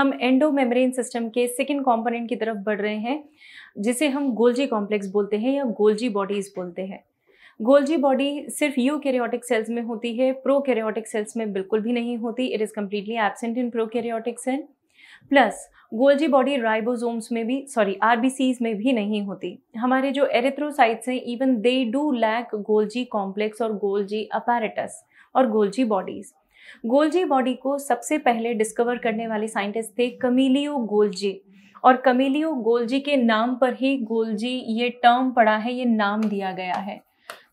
हम endo system के second component की तरफ बढ़ रहे हैं जिसे हम गोल्जी कॉम्प्लेक्स बोलते हैं या गोल्जी बॉडीज बोलते हैं गोल्जी बॉडी सिर्फ यू कैरियोटिक सेल्स में होती है प्रो कैरियोटिक सेल्स में बिल्कुल भी नहीं होती it is completely absent in prokaryotic cell plus Golgi body ribosomes में भी सॉरी आर में भी नहीं होती हमारे जो एरेथ्रोसाइट्स हैं even they do lack Golgi complex और गोल्जी अपैरेटस और गोल्जी बॉडीज़ गोल्जी बॉडी को सबसे पहले डिस्कवर करने वाले साइंटिस्ट थे कमीलियो गोल्जी और कमीलियो गोल्जी के नाम पर ही गोल्जी ये टर्म पड़ा है ये नाम दिया गया है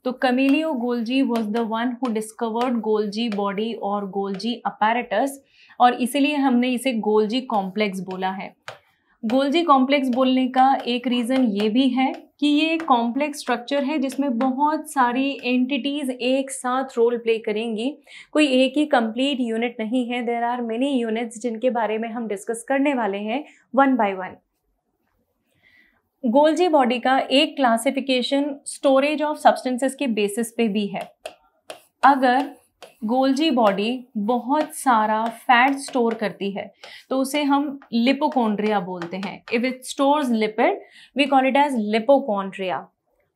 तो Camillo Golgi was the one who discovered Golgi body और गोल्जी अपैरेटस और इसीलिए हमने इसे गोल्जी कॉम्प्लेक्स बोला है गोल्जी कॉम्प्लेक्स बोलने का एक रीज़न ये भी है कि ये कॉम्प्लेक्स स्ट्रक्चर है जिसमें बहुत सारी एंटिटीज़ एक साथ रोल प्ले करेंगी कोई एक ही कंप्लीट यूनिट नहीं है देर आर मेनी यूनिट्स जिनके बारे में हम डिस्कस करने वाले हैं one by one Golgi body का एक क्लासिफिकेशन स्टोरेज ऑफ सब्सटेंसेस के बेसिस पे भी है अगर गोल्जी बॉडी बहुत सारा फैट स्टोर करती है तो उसे हम लिपोकॉन्ड्रिया बोलते हैं if it stores lipid we call it as lipochondria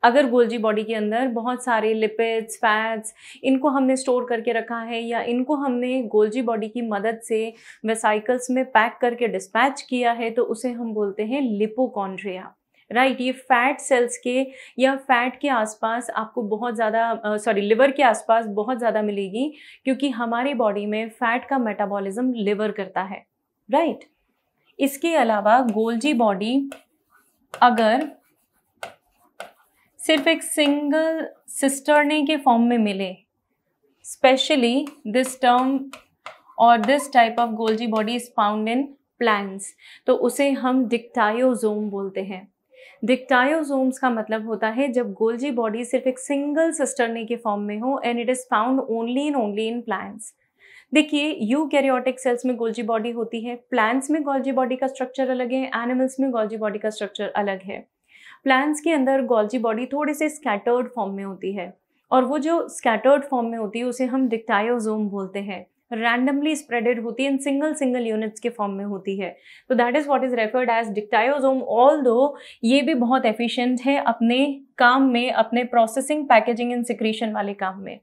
अगर गोल्जी बॉडी के अंदर बहुत सारे लिपिड्स फैट्स इनको हमने स्टोर करके रखा है या इनको हमने गोल्जी बॉडी की मदद से वेसाइकल्स में पैक करके डिस्पैच किया है तो उसे हम बोलते हैं लिपोकॉन्ड्रिया राइट right, ये फैट सेल्स के या फैट के आसपास आपको बहुत ज़्यादा सॉरी लिवर के आसपास बहुत ज़्यादा मिलेगी क्योंकि हमारे बॉडी में फैट का मेटाबॉलिज्म लिवर करता है राइट right? इसके अलावा गोल्जी बॉडी अगर सिर्फ एक सिंगल सिस्टरने के फॉर्म में मिले स्पेशली दिस टर्म और this type of Golgi body is found in plants तो उसे हम डिक्टायोजोम बोलते हैं डिक्टायोजोम्स का मतलब होता है जब गोल्जी बॉडी सिर्फ एक सिंगल सिस्टरनी के फॉर्म में हो and it is found only in only in plants देखिए यू कैरियोटिक सेल्स में गोल्जी बॉडी होती है प्लांट्स में गोल्जी बॉडी का स्ट्रक्चर अलग है एनिमल्स में गोल्जी बॉडी का स्ट्रक्चर अलग है प्लांट्स के अंदर गोल्जी बॉडी थोड़े से स्कैटर्ड फॉर्म में होती है और वो जो स्कैटर्ड फॉर्म में होती है उसे हम डिक्टायोजोम बोलते हैं रैंडमली स्प्रेडेड होती है इन सिंगल सिंगल यूनिट्स के फॉर्म में होती है तो that is what is referred as dictyosome although ये भी बहुत एफिशियंट है अपने काम में अपने प्रोसेसिंग पैकेजिंग एंड सिक्रीशन वाले काम में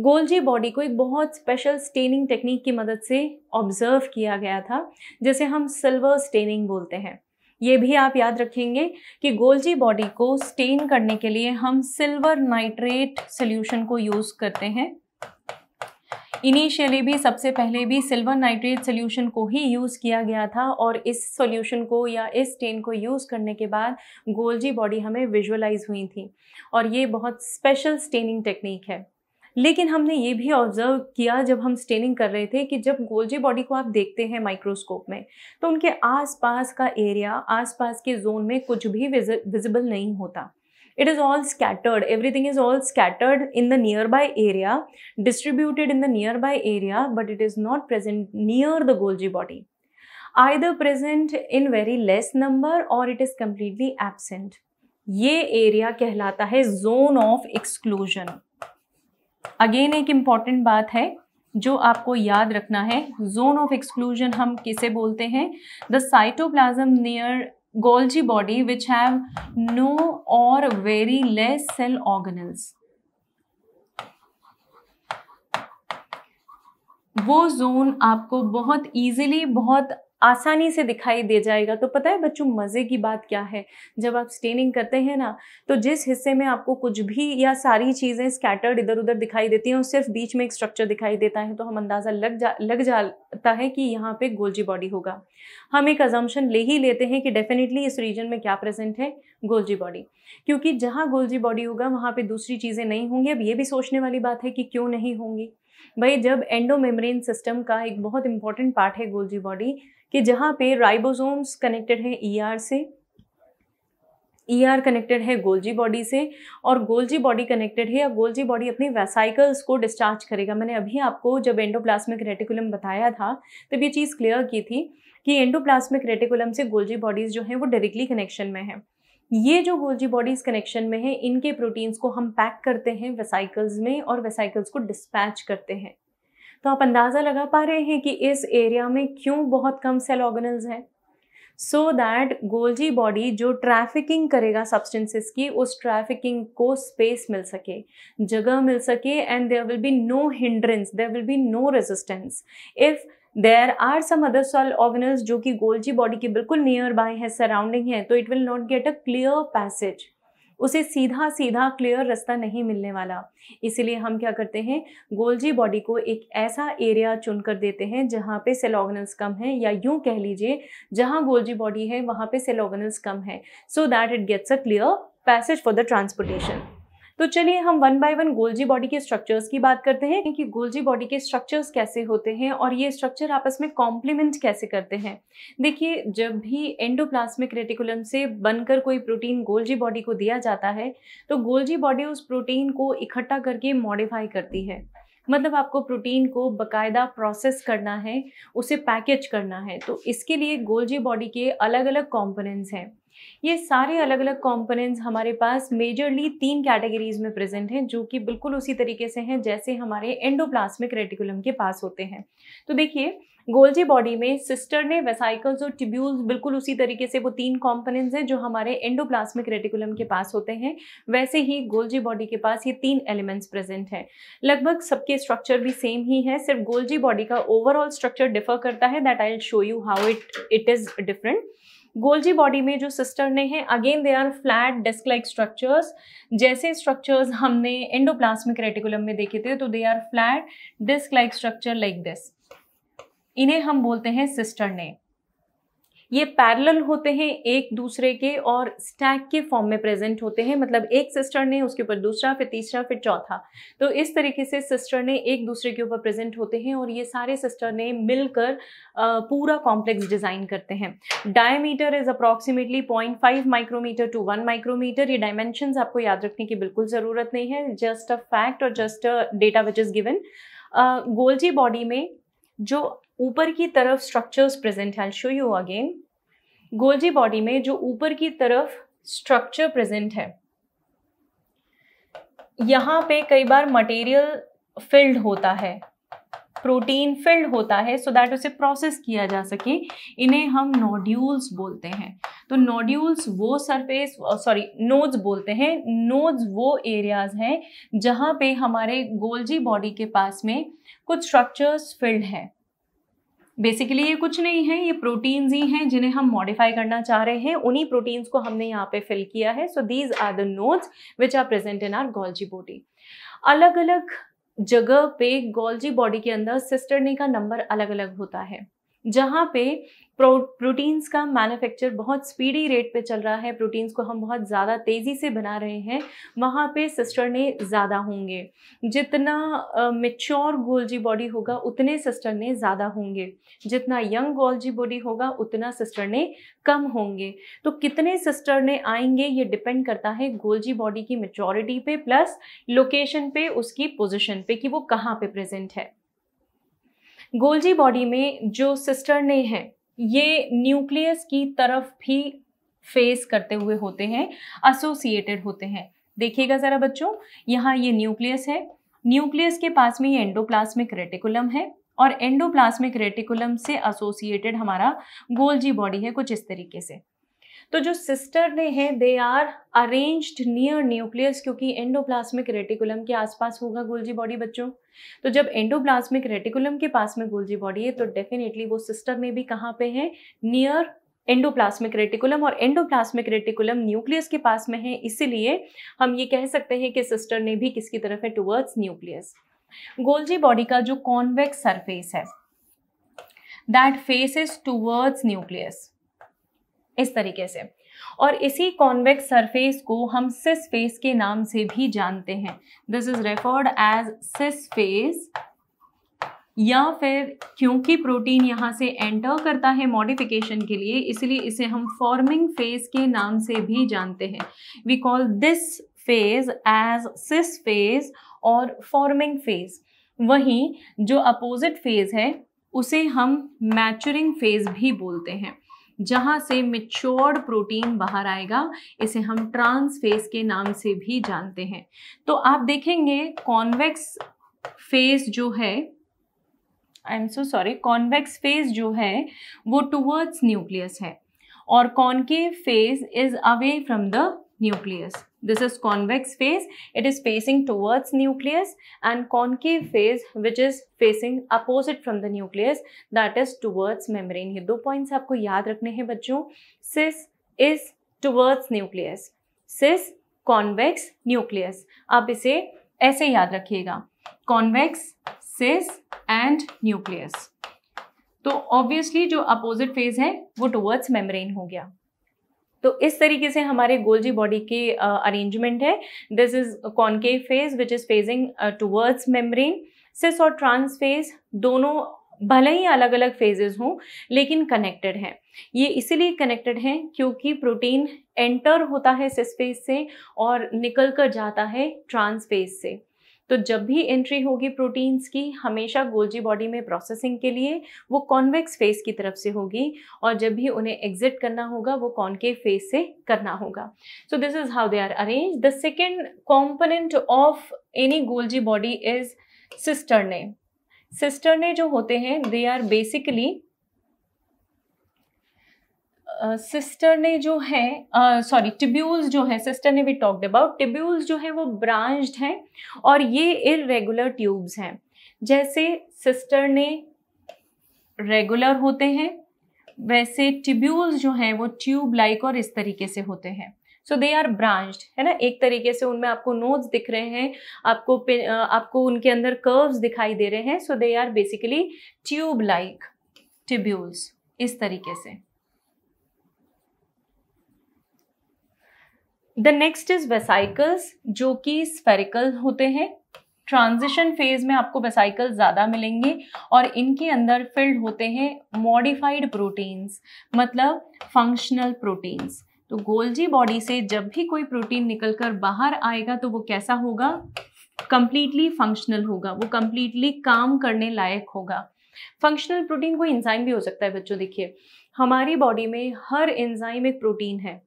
गोल्जी बॉडी को एक बहुत स्पेशल स्टेनिंग टेक्निक की मदद से ऑब्जर्व किया गया था जिसे हम सिल्वर स्टेनिंग बोलते हैं ये भी आप याद रखेंगे कि गोल्जी बॉडी को स्टेन करने के लिए हम सिल्वर नाइट्रेट सोल्यूशन को यूज़ करते हैं इनिशियली भी सबसे पहले भी सिल्वर नाइट्रेट सोल्यूशन को ही यूज़ किया गया था और इस सोल्यूशन को या इस स्टेन को यूज़ करने के बाद गोल्जी बॉडी हमें विजुअलाइज हुई थी और ये बहुत स्पेशल स्टेनिंग टेक्निक है लेकिन हमने ये भी ऑब्जर्व किया जब हम स्टेनिंग कर रहे थे कि जब गोल्जी बॉडी को आप देखते हैं माइक्रोस्कोप में तो उनके आसपास का एरिया आसपास के जोन में कुछ भी विजिबल नहीं होता It is all scattered. Everything is all scattered in the nearby area, distributed in the nearby area, but it is not present near the Golgi body. Either present in very less number or it is completely absent. ye area kehlata hai zone of exclusion again एक important बात है जो आपको याद रखना है zone of exclusion हम किसे बोलते हैं the cytoplasm near Golgi body which have no or very less cell organelles. वो जोन आपको बहुत इजीली बहुत आसानी से दिखाई दे जाएगा तो पता है बच्चों मज़े की बात क्या है जब आप स्टेनिंग करते हैं ना तो जिस हिस्से में आपको कुछ भी या सारी चीज़ें स्कैटर्ड इधर उधर दिखाई देती हैं और सिर्फ बीच में एक स्ट्रक्चर दिखाई देता है तो हम अंदाज़ा लग जा लग जाता है कि यहाँ पे गोल्जी बॉडी होगा हम एक अजम्पन ले ही लेते हैं कि डेफिनेटली इस रीजन में क्या प्रेजेंट है गोल्जी बॉडी क्योंकि जहाँ गोल्जी बॉडी होगा वहाँ पर दूसरी चीज़ें नहीं होंगी अब ये भी सोचने वाली बात है कि क्यों नहीं होंगी भाई जब एंडोमेम्ब्रेन सिस्टम का एक बहुत इंपॉर्टेंट पार्ट है गोल्जी बॉडी कि जहाँ पे राइबोसोम्स कनेक्टेड हैं ईआर e से ईआर e कनेक्टेड है गोल्जी बॉडी से और गोल्जी बॉडी कनेक्टेड है या गोल्जी बॉडी अपनी वेसाइकल्स को डिस्चार्ज करेगा मैंने अभी आपको जब एंडोप्लास्मिक रेटिकुलम बताया था तब ये चीज़ क्लियर की थी कि एंडोप्लास्मिक रेटिकुलम से गोल्जी बॉडीज़ जो हैं वो डायरेक्टली कनेक्शन में है ये जो गोल्जी बॉडीज़ कनेक्शन में है इनके प्रोटीन्स को हम पैक करते हैं वेसाइकल्स में और वेसाइकल्स को डिस्पैच करते हैं तो आप अंदाज़ा लगा पा रहे हैं कि इस एरिया में क्यों बहुत कम सेल ऑर्गेनल्स हैं सो दैट गोल्जी बॉडी जो ट्रैफिकिंग करेगा सब्सटेंसेस की उस ट्रैफिकिंग को स्पेस मिल सके जगह मिल सके and there will be no hindrance there will be no resistance if there are some other cell organelles जो कि गोल्जी बॉडी के बिल्कुल नियर बाय है सराउंडिंग है तो it will not get a clear passage उसे सीधा सीधा क्लियर रास्ता नहीं मिलने वाला इसीलिए हम क्या करते हैं गोल्जी बॉडी को एक ऐसा एरिया चुन कर देते हैं जहाँ पे सेलोगनल्स कम है या यूं कह लीजिए जहाँ गोल्जी बॉडी है वहाँ पे सेलोगनल्स कम है so that it gets a clear passage for the transportation तो चलिए हम one by one Golgi body के स्ट्रक्चर्स की बात करते हैं कि गोल्जी बॉडी के स्ट्रक्चर्स कैसे होते हैं और ये स्ट्रक्चर आपस में कॉम्प्लीमेंट कैसे करते हैं देखिए जब भी एंडोप्लास्मिक रेटिकुलम से बनकर कोई प्रोटीन गोल्जी बॉडी को दिया जाता है तो गोल्जी बॉडी उस प्रोटीन को इकट्ठा करके मॉडिफाई करती है मतलब आपको प्रोटीन को बकायदा प्रोसेस करना है उसे पैकेज करना है तो इसके लिए गोल्जी बॉडी के अलग अलग कॉम्पोनेंट्स हैं ये सारे अलग अलग कॉम्पोनेंट्स हमारे पास मेजरली तीन कैटेगरीज में प्रेजेंट हैं जो कि बिल्कुल उसी तरीके से हैं जैसे हमारे एंडोप्लास्मिक रेटिकुलम के पास होते हैं तो देखिए गोल्जी बॉडी में सिस्टर ने वेसाइकल्स और ट्यूब्यूल्स बिल्कुल उसी तरीके से वो तीन कॉम्पोनेंट्स हैं जो हमारे एंडोप्लास्मिक रेटिकुलम के पास होते हैं वैसे ही गोल्जी बॉडी के पास ये तीन एलिमेंट्स प्रेजेंट हैं लगभग सबके स्ट्रक्चर भी सेम ही है सिर्फ गोल्जी बॉडी का ओवरऑल स्ट्रक्चर डिफर करता है that I show you how it it is different Golgi body में जो सिस्टर ने हैं again they are flat disc like structures जैसे स्ट्रक्चर्स हमने एंडोप्लास्मिक रेटिकुलम में देखे थे तो they are flat disc like structure like this इन्हें हम बोलते हैं सिस्टर ने ये पैरल होते हैं एक दूसरे के और स्टैक के फॉर्म में प्रेजेंट होते हैं मतलब एक सिस्टर ने उसके ऊपर दूसरा फिर तीसरा फिर चौथा तो इस तरीके से सिस्टर ने एक दूसरे के ऊपर प्रेजेंट होते हैं और ये सारे सिस्टर ने मिलकर पूरा कॉम्प्लेक्स डिज़ाइन करते हैं diameter is approximately point five micrometer to one micrometer ये डायमेंशन आपको याद रखने की बिल्कुल ज़रूरत नहीं है जस्ट अ फैक्ट और just a data which is given Golgi body में जो ऊपर की तरफ स्ट्रक्चर्स प्रेजेंट है show you again Golgi body में जो ऊपर की तरफ स्ट्रक्चर प्रेजेंट है यहाँ पे कई बार मटेरियल फिल्ड होता है प्रोटीन फिल्ड होता है सो so दैट उसे प्रोसेस किया जा सके इन्हें हम नोड्यूल्स बोलते हैं तो नोड्यूल्स वो सरफेस सॉरी नोड्स बोलते हैं नोड्स वो एरियाज हैं जहाँ पे हमारे गोल्जी बॉडी के पास में कुछ स्ट्रक्चर्स फिल्ड हैं बेसिकली ये कुछ नहीं है ये प्रोटीन्स ही हैं जिन्हें हम मॉडिफाई करना चाह रहे हैं उन्हीं प्रोटीन्स को हमने यहाँ पे फिल किया है so these are the notes which are present in our Golgi body अलग अलग जगह पे गोल्जी बॉडी के अंदर सिस्टरनी का नंबर अलग अलग होता है जहाँ पे प्रो प्रोटीन्स का मैन्युफैक्चर बहुत स्पीडी रेट पे चल रहा है प्रोटीन्स को हम बहुत ज़्यादा तेज़ी से बना रहे हैं वहाँ पे सिस्टर ने ज़्यादा होंगे जितना मेच्योर गोल्जी बॉडी होगा उतने सिस्टर ने ज़्यादा होंगे जितना यंग गोल्जी बॉडी होगा उतना सिस्टर ने कम होंगे तो कितने सिस्टर ने आएंगे ये डिपेंड करता है गोल्जी बॉडी की मेच्योरिटी पे प्लस लोकेशन पे उसकी पोजिशन पे कि वो कहाँ पे प्रेजेंट है गोल्जी बॉडी में जो सिस्टर ने ये न्यूक्लियस की तरफ भी फेस करते हुए होते हैं एसोसिएटेड होते हैं देखिएगा ज़रा बच्चों यहाँ ये न्यूक्लियस है न्यूक्लियस के पास में ये एंडोप्लास्मिक रेटिकुलम है और एंडोप्लास्मिक रेटिकुलम से एसोसिएटेड हमारा गोल्जी बॉडी है कुछ इस तरीके से तो जो सिस्टर ने हैं they are arranged near nucleus क्योंकि एंडोप्लाज्मिक रेटिकुलम के आसपास होगा गोल्जी बॉडी बच्चों तो जब एंडोप्लाज्मिक रेटिकुलम के पास में गोल्जी बॉडी है तो डेफिनेटली वो सिस्टर में भी कहाँ पे है नियर एंडोप्लाज्मिक रेटिकुलम और एंडोप्लाज्मिक रेटिकुलम न्यूक्लियस के पास में है इसीलिए हम ये कह सकते हैं कि सिस्टर ने भी किसकी तरफ है टूवर्ड्स न्यूक्लियस गोल्जी बॉडी का जो कॉन्वेक्स सरफेस है that face is towards nucleus इस तरीके से और इसी कॉन्वेक्स सरफेस को हम सिस फेस के नाम से भी जानते हैं this is referred as cis face या फिर क्योंकि प्रोटीन यहाँ से एंटर करता है मॉडिफिकेशन के लिए इसलिए इसे हम फॉर्मिंग फेज के नाम से भी जानते हैं we call this phase as cis phase और फॉर्मिंग फेज वहीं जो अपोजिट फेज है उसे हम मैचुरिंग फेज भी बोलते हैं जहां से मिच्योर्ड प्रोटीन बाहर आएगा इसे हम ट्रांस फेस के नाम से भी जानते हैं तो आप देखेंगे कॉन्वेक्स फेस जो है I am so sorry convex face जो है वो टूवर्ड्स न्यूक्लियस है और concave face is away from the nucleus. This is convex phase, it is facing towards nucleus and concave phase which is facing opposite from the nucleus that is towards membrane. ye do points aapko yaad rakhne hain bachcho Cis is towards nucleus. Cis convex nucleus. aap ise aise yaad rakhiyega convex cis and nucleus तो obviously जो opposite phase है वो towards membrane हो गया तो इस तरीके से हमारे गोल्जी बॉडी की अरेंजमेंट है this is concave phase which is phasing towards membrane cis और ट्रांस फेज दोनों भले ही अलग अलग फेजेस हों लेकिन कनेक्टेड हैं ये इसीलिए कनेक्टेड हैं क्योंकि प्रोटीन एंटर होता है सिस फेज से और निकल कर जाता है ट्रांस फेज से तो जब भी एंट्री होगी प्रोटीन्स की हमेशा गोल्जी बॉडी में प्रोसेसिंग के लिए वो कॉन्वेक्स फेस की तरफ से होगी और जब भी उन्हें एग्जिट करना होगा वो कॉन्केव फेस से करना होगा so this is how they are arrange the second component of any Golgi body is cisternae cisternae जो होते हैं दे आर बेसिकली सिस्टर ने जो है सॉरी टिब्यूल्स जो है सिस्टर ने भी टॉक्ड अबाउट टिब्यूल्स जो है वो ब्रांच्ड हैं और ये इरेगुलर ट्यूब्स हैं जैसे सिस्टर ने रेगुलर होते हैं वैसे टिब्यूल्स जो हैं वो ट्यूब लाइक और इस तरीके से होते हैं सो दे आर ब्रांच्ड है ना एक तरीके से उनमें आपको नोट्स दिख रहे हैं आपको आपको उनके अंदर कर्व्स दिखाई दे रहे हैं so they are basically tube like tubules इस तरीके से द नेक्स्ट इज वेसाइकल्स जो कि स्फेरिकल होते हैं ट्रांजिशन फेज में आपको वेसाइकल ज़्यादा मिलेंगे और इनके अंदर फिल्ड होते हैं मॉडिफाइड प्रोटीन्स मतलब फंक्शनल प्रोटीन्स तो गोल्जी बॉडी से जब भी कोई प्रोटीन निकलकर बाहर आएगा तो वो कैसा होगा कंप्लीटली फंक्शनल होगा वो कंप्लीटली काम करने लायक होगा फंक्शनल प्रोटीन कोई इंजाइम भी हो सकता है बच्चों देखिए हमारी बॉडी में हर इंजाइम एक प्रोटीन है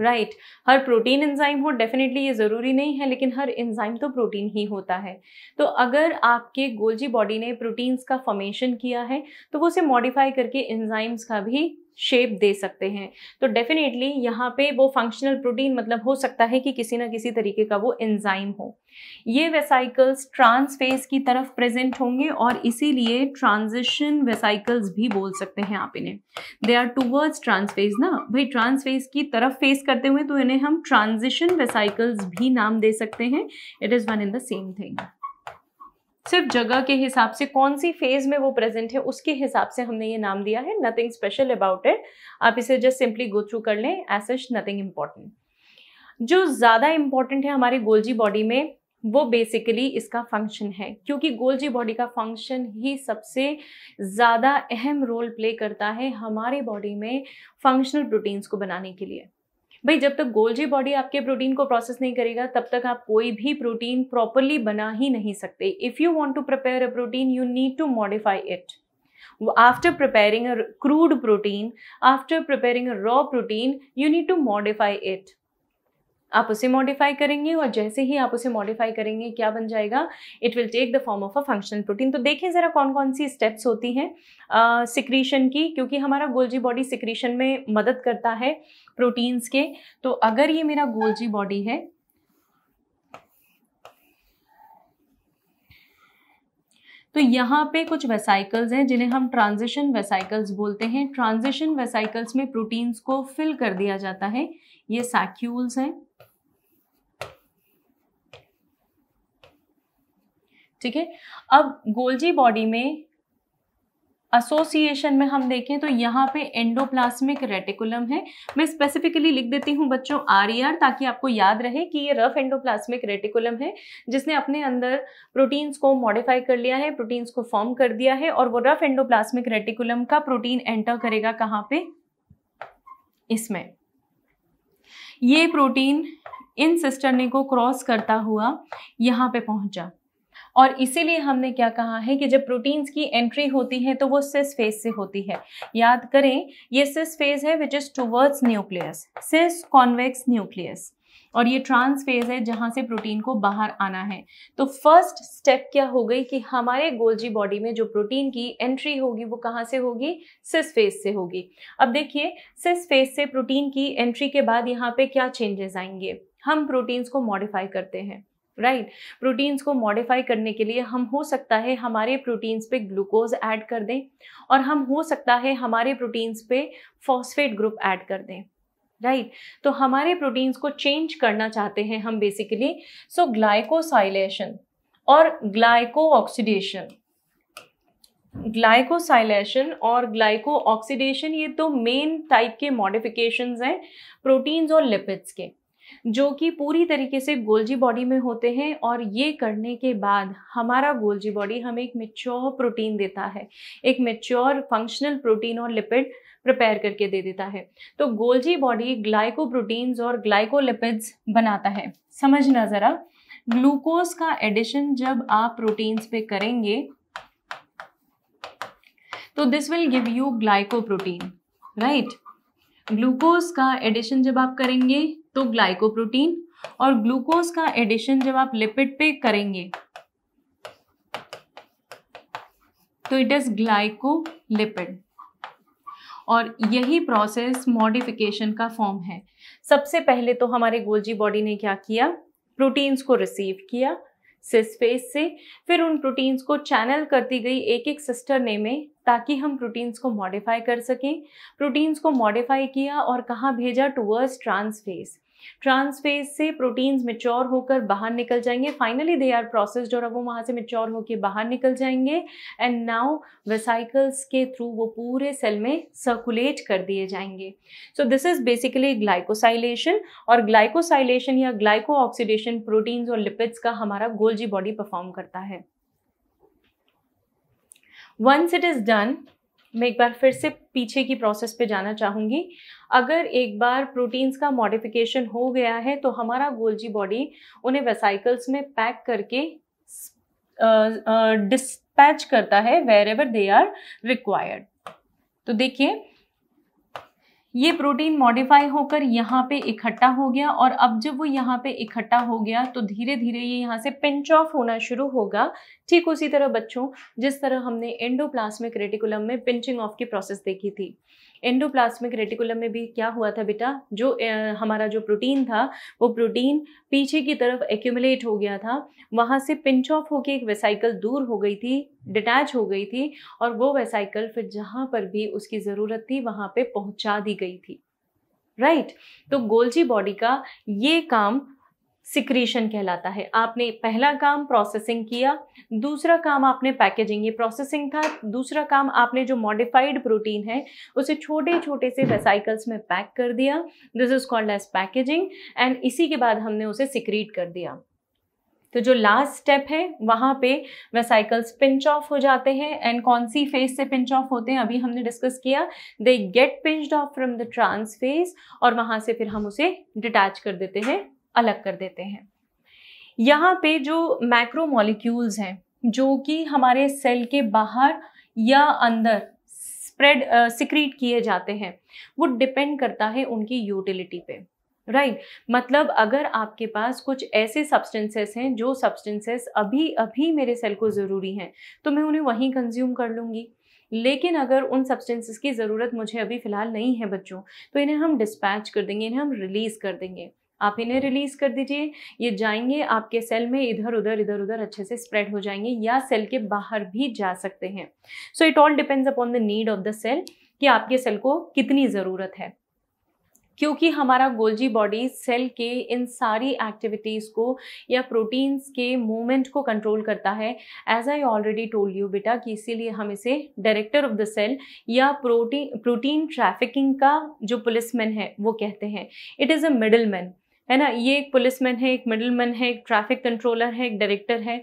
राइट right. हर प्रोटीन एंजाइम हो डेफिनेटली ये ज़रूरी नहीं है लेकिन हर एंजाइम तो प्रोटीन ही होता है तो अगर आपके गोल्जी बॉडी ने प्रोटीन्स का फॉर्मेशन किया है तो वो उसे मॉडिफाई करके एंजाइम्स का भी शेप दे सकते हैं तो डेफिनेटली यहाँ पे वो फंक्शनल प्रोटीन मतलब हो सकता है कि किसी ना किसी तरीके का वो एंजाइम हो ये वेसाइकल्स ट्रांसफेज की तरफ प्रेजेंट होंगे और इसीलिए ट्रांजिशन वेसाइकल्स भी बोल सकते हैं आप इन्हें दे आर टूवर्ड्स ट्रांसफेज ना भाई ट्रांसफेज की तरफ फेस करते हुए तो इन्हें हम ट्रांजिशन वेसाइकल्स भी नाम दे सकते हैं it is one in the same thing सिर्फ जगह के हिसाब से कौन सी फेज में वो प्रेजेंट है उसके हिसाब से हमने ये नाम दिया है नथिंग स्पेशल अबाउट इट आप इसे जस्ट सिंपली गो थ्रू कर लें एज सच नथिंग इम्पॉर्टेंट जो ज़्यादा इम्पॉर्टेंट है हमारे गोल्जी बॉडी में वो बेसिकली इसका फंक्शन है क्योंकि गोल्जी बॉडी का फंक्शन ही सबसे ज़्यादा अहम रोल प्ले करता है हमारे बॉडी में फंक्शनल प्रोटीन्स को बनाने के लिए भाई जब तक गोल्जी बॉडी आपके प्रोटीन को प्रोसेस नहीं करेगा तब तक आप कोई भी प्रोटीन प्रॉपरली बना ही नहीं सकते if you want to prepare a protein you need to modify it after preparing a crude protein after preparing a raw protein you need to modify it आप उसे मॉडिफाई करेंगे और जैसे ही आप उसे मॉडिफाई करेंगे क्या बन जाएगा it will take the form of a functional protein तो देखें ज़रा कौन कौन सी स्टेप्स होती हैं सिक्रीशन की क्योंकि हमारा गोल्जी बॉडी सिक्रीशन में मदद करता है प्रोटीन्स के तो अगर ये मेरा गोल्जी बॉडी है तो यहाँ पे कुछ वेसाइकल्स हैं जिन्हें हम ट्रांजिशन वेसाइकल्स बोलते हैं ट्रांजिशन वेसाइकल्स में प्रोटीन्स को फिल कर दिया जाता है ये सैक्यूल्स हैं ठीक है अब गोल्जी बॉडी में एसोसिएशन में हम देखें तो यहाँ पे एंडोप्लास्मिक रेटिकुलम है मैं स्पेसिफिकली लिख देती हूँ बच्चों आर e ताकि आपको याद रहे कि ये रफ एंडोप्लास्मिक रेटिकुलम है जिसने अपने अंदर प्रोटीन्स को मॉडिफाई कर लिया है प्रोटीन्स को फॉर्म कर दिया है और वो रफ एंडोप्लास्मिक रेटिकुलम का प्रोटीन एंटर करेगा कहाँ पे इसमें ये प्रोटीन इन सिस्टरने को क्रॉस करता हुआ यहाँ पे पहुंचा और इसीलिए हमने क्या कहा है कि जब प्रोटीन्स की एंट्री होती है तो वो सिस फेज से होती है याद करें ये सिस फेज है which is towards nucleus cis convex nucleus और ये ट्रांस फेज है जहां से प्रोटीन को बाहर आना है तो फर्स्ट स्टेप क्या हो गई कि हमारे गोल्जी बॉडी में जो प्रोटीन की एंट्री होगी वो कहाँ से होगी सिस फेज से होगी अब देखिए सिस फेज से प्रोटीन की एंट्री के बाद यहाँ पे क्या चेंजेस आएंगे हम प्रोटीन्स को मॉडिफाई करते हैं राइट right? प्रोटीन्स को मॉडिफाई करने के लिए हम हो सकता है हमारे प्रोटीन्स पे ग्लूकोज ऐड कर दें और हम हो सकता है हमारे प्रोटीन्स पे फॉस्फेट ग्रुप ऐड कर दें राइट right? तो हमारे प्रोटीन्स को चेंज करना चाहते हैं हम बेसिकली सो ग्लाइकोसाइलेशन और ग्लाइको ऑक्सीडेशन ग्लाइकोसाइलेशन और ग्लाइको ऑक्सीडेशन ये तो मेन टाइप के मॉडिफिकेशंस हैं प्रोटीन्स और लिपिड्स के जो कि पूरी तरीके से गोल्जी बॉडी में होते हैं और ये करने के बाद हमारा गोल्जी बॉडी हमें एक मेच्योर प्रोटीन देता है एक मेच्योर फंक्शनल प्रोटीन और लिपिड प्रिपेयर करके दे देता है तो गोल्जी बॉडी ग्लाइको प्रोटीन्स और ग्लाइकोलिपिड्स बनाता है समझना ज़रा ग्लूकोज का एडिशन जब आप प्रोटीन्स पे करेंगे तो this will give you glyco protein right glucose का एडिशन जब आप करेंगे तो ग्लाइकोप्रोटीन और ग्लूकोज का एडिशन जब आप लिपिड पे करेंगे तो इट इज ग्लाइकोलिपिड और यही प्रोसेस मॉडिफिकेशन का फॉर्म है सबसे पहले तो हमारे गोल्जी बॉडी ने क्या किया प्रोटीन्स को रिसीव किया सिस फेस से फिर उन प्रोटीन्स को चैनल करती गई एक एक सिस्टर ने में ताकि हम प्रोटीन्स को मॉडिफाई कर सकें प्रोटीन्स को मॉडिफाई किया और कहाँ भेजा टूवर्ड्स ट्रांसफेस ट्रांसफेज से प्रोटीन्स मिच्योर होकर बाहर निकल जाएंगे फाइनली दे आर प्रोसेस्ड और अब वो वहाँ से मिच्योर होकर बाहर निकल जाएंगे एंड नाउ वेसाइकल्स के थ्रू वो पूरे सेल में सर्कुलेट कर दिए जाएंगे so this is basically glycosylation और ग्लाइकोसाइलेशन या ग्लाइको ऑक्सीडेशन प्रोटीन्स और लिपिड्स का हमारा गोल्जी बॉडी परफॉर्म करता है वंस इट इज़ डन मैं एक बार फिर से पीछे की प्रोसेस पे जाना चाहूँगी अगर एक बार प्रोटीन्स का मॉडिफिकेशन हो गया है तो हमारा गोल्जी बॉडी उन्हें वेसाइकल्स में पैक करके डिस्पैच करता है wherever they are required तो देखिए ये प्रोटीन मॉडिफाई होकर यहाँ पे इकट्ठा हो गया और अब जब वो यहाँ पे इकट्ठा हो गया तो धीरे धीरे ये यहाँ से पिंच ऑफ होना शुरू होगा ठीक उसी तरह बच्चों जिस तरह हमने एंडोप्लास्मिक रेटिकुलम में पिंचिंग ऑफ की प्रोसेस देखी थी एंडोप्लास्मिक रेटिकुलम में भी क्या हुआ था बेटा जो आ, हमारा जो प्रोटीन था वो प्रोटीन पीछे की तरफ एक्यूमुलेट हो गया था वहाँ से पिंच ऑफ होके एक वेसाइकल दूर हो गई थी डिटैच हो गई थी और वो वेसाइकल फिर जहाँ पर भी उसकी ज़रूरत थी वहाँ पर पहुँचा दी गई थी राइट right? तो गोल्जी बॉडी का ये काम सिक्रीशन कहलाता है आपने पहला काम प्रोसेसिंग किया दूसरा काम आपने पैकेजिंग ये प्रोसेसिंग था दूसरा काम आपने जो मॉडिफाइड प्रोटीन है उसे छोटे छोटे से वेसाइकल्स में पैक कर दिया this is called as packaging and इसी के बाद हमने उसे सिक्रीट कर दिया तो जो लास्ट स्टेप है वहाँ पे वेसाइकल्स पिंच ऑफ हो जाते हैं एंड कौन सी फेज से पिंच ऑफ होते हैं अभी हमने डिस्कस किया they get pinch off from the trans phase और वहाँ से फिर हम उसे डिटैच कर देते हैं अलग कर देते हैं यहाँ पे जो मैक्रो मॉलिक्यूल्स हैं जो कि हमारे सेल के बाहर या अंदर स्प्रेड सिक्रीट uh, किए जाते हैं वो डिपेंड करता है उनकी यूटिलिटी पे राइट right? मतलब अगर आपके पास कुछ ऐसे सब्सटेंसेस हैं जो सब्सटेंसेस अभी अभी मेरे सेल को ज़रूरी हैं तो मैं उन्हें वहीं कंज्यूम कर लूँगी लेकिन अगर उन सब्सटेंसेस की ज़रूरत मुझे अभी फ़िलहाल नहीं है बच्चों तो इन्हें हम डिस्पैच कर देंगे इन्हें हम रिलीज़ कर देंगे आप इन्हें रिलीज कर दीजिए ये जाएंगे आपके सेल में इधर उधर इधर उधर अच्छे से स्प्रेड हो जाएंगे या सेल के बाहर भी जा सकते हैं so it all depends upon the need of the cell कि आपके सेल को कितनी ज़रूरत है क्योंकि हमारा गोल्जी बॉडी सेल के इन सारी एक्टिविटीज़ को या प्रोटीन्स के मूवमेंट को कंट्रोल करता है as I already told you बेटा कि इसीलिए हम इसे डायरेक्टर ऑफ द सेल या प्रोटीन प्रोटीन ट्रैफिकिंग का जो पुलिसमैन है वो कहते हैं it is a middle man है ना ये एक पुलिसमैन है एक मिडलमैन है एक ट्रैफिक कंट्रोलर है एक डायरेक्टर है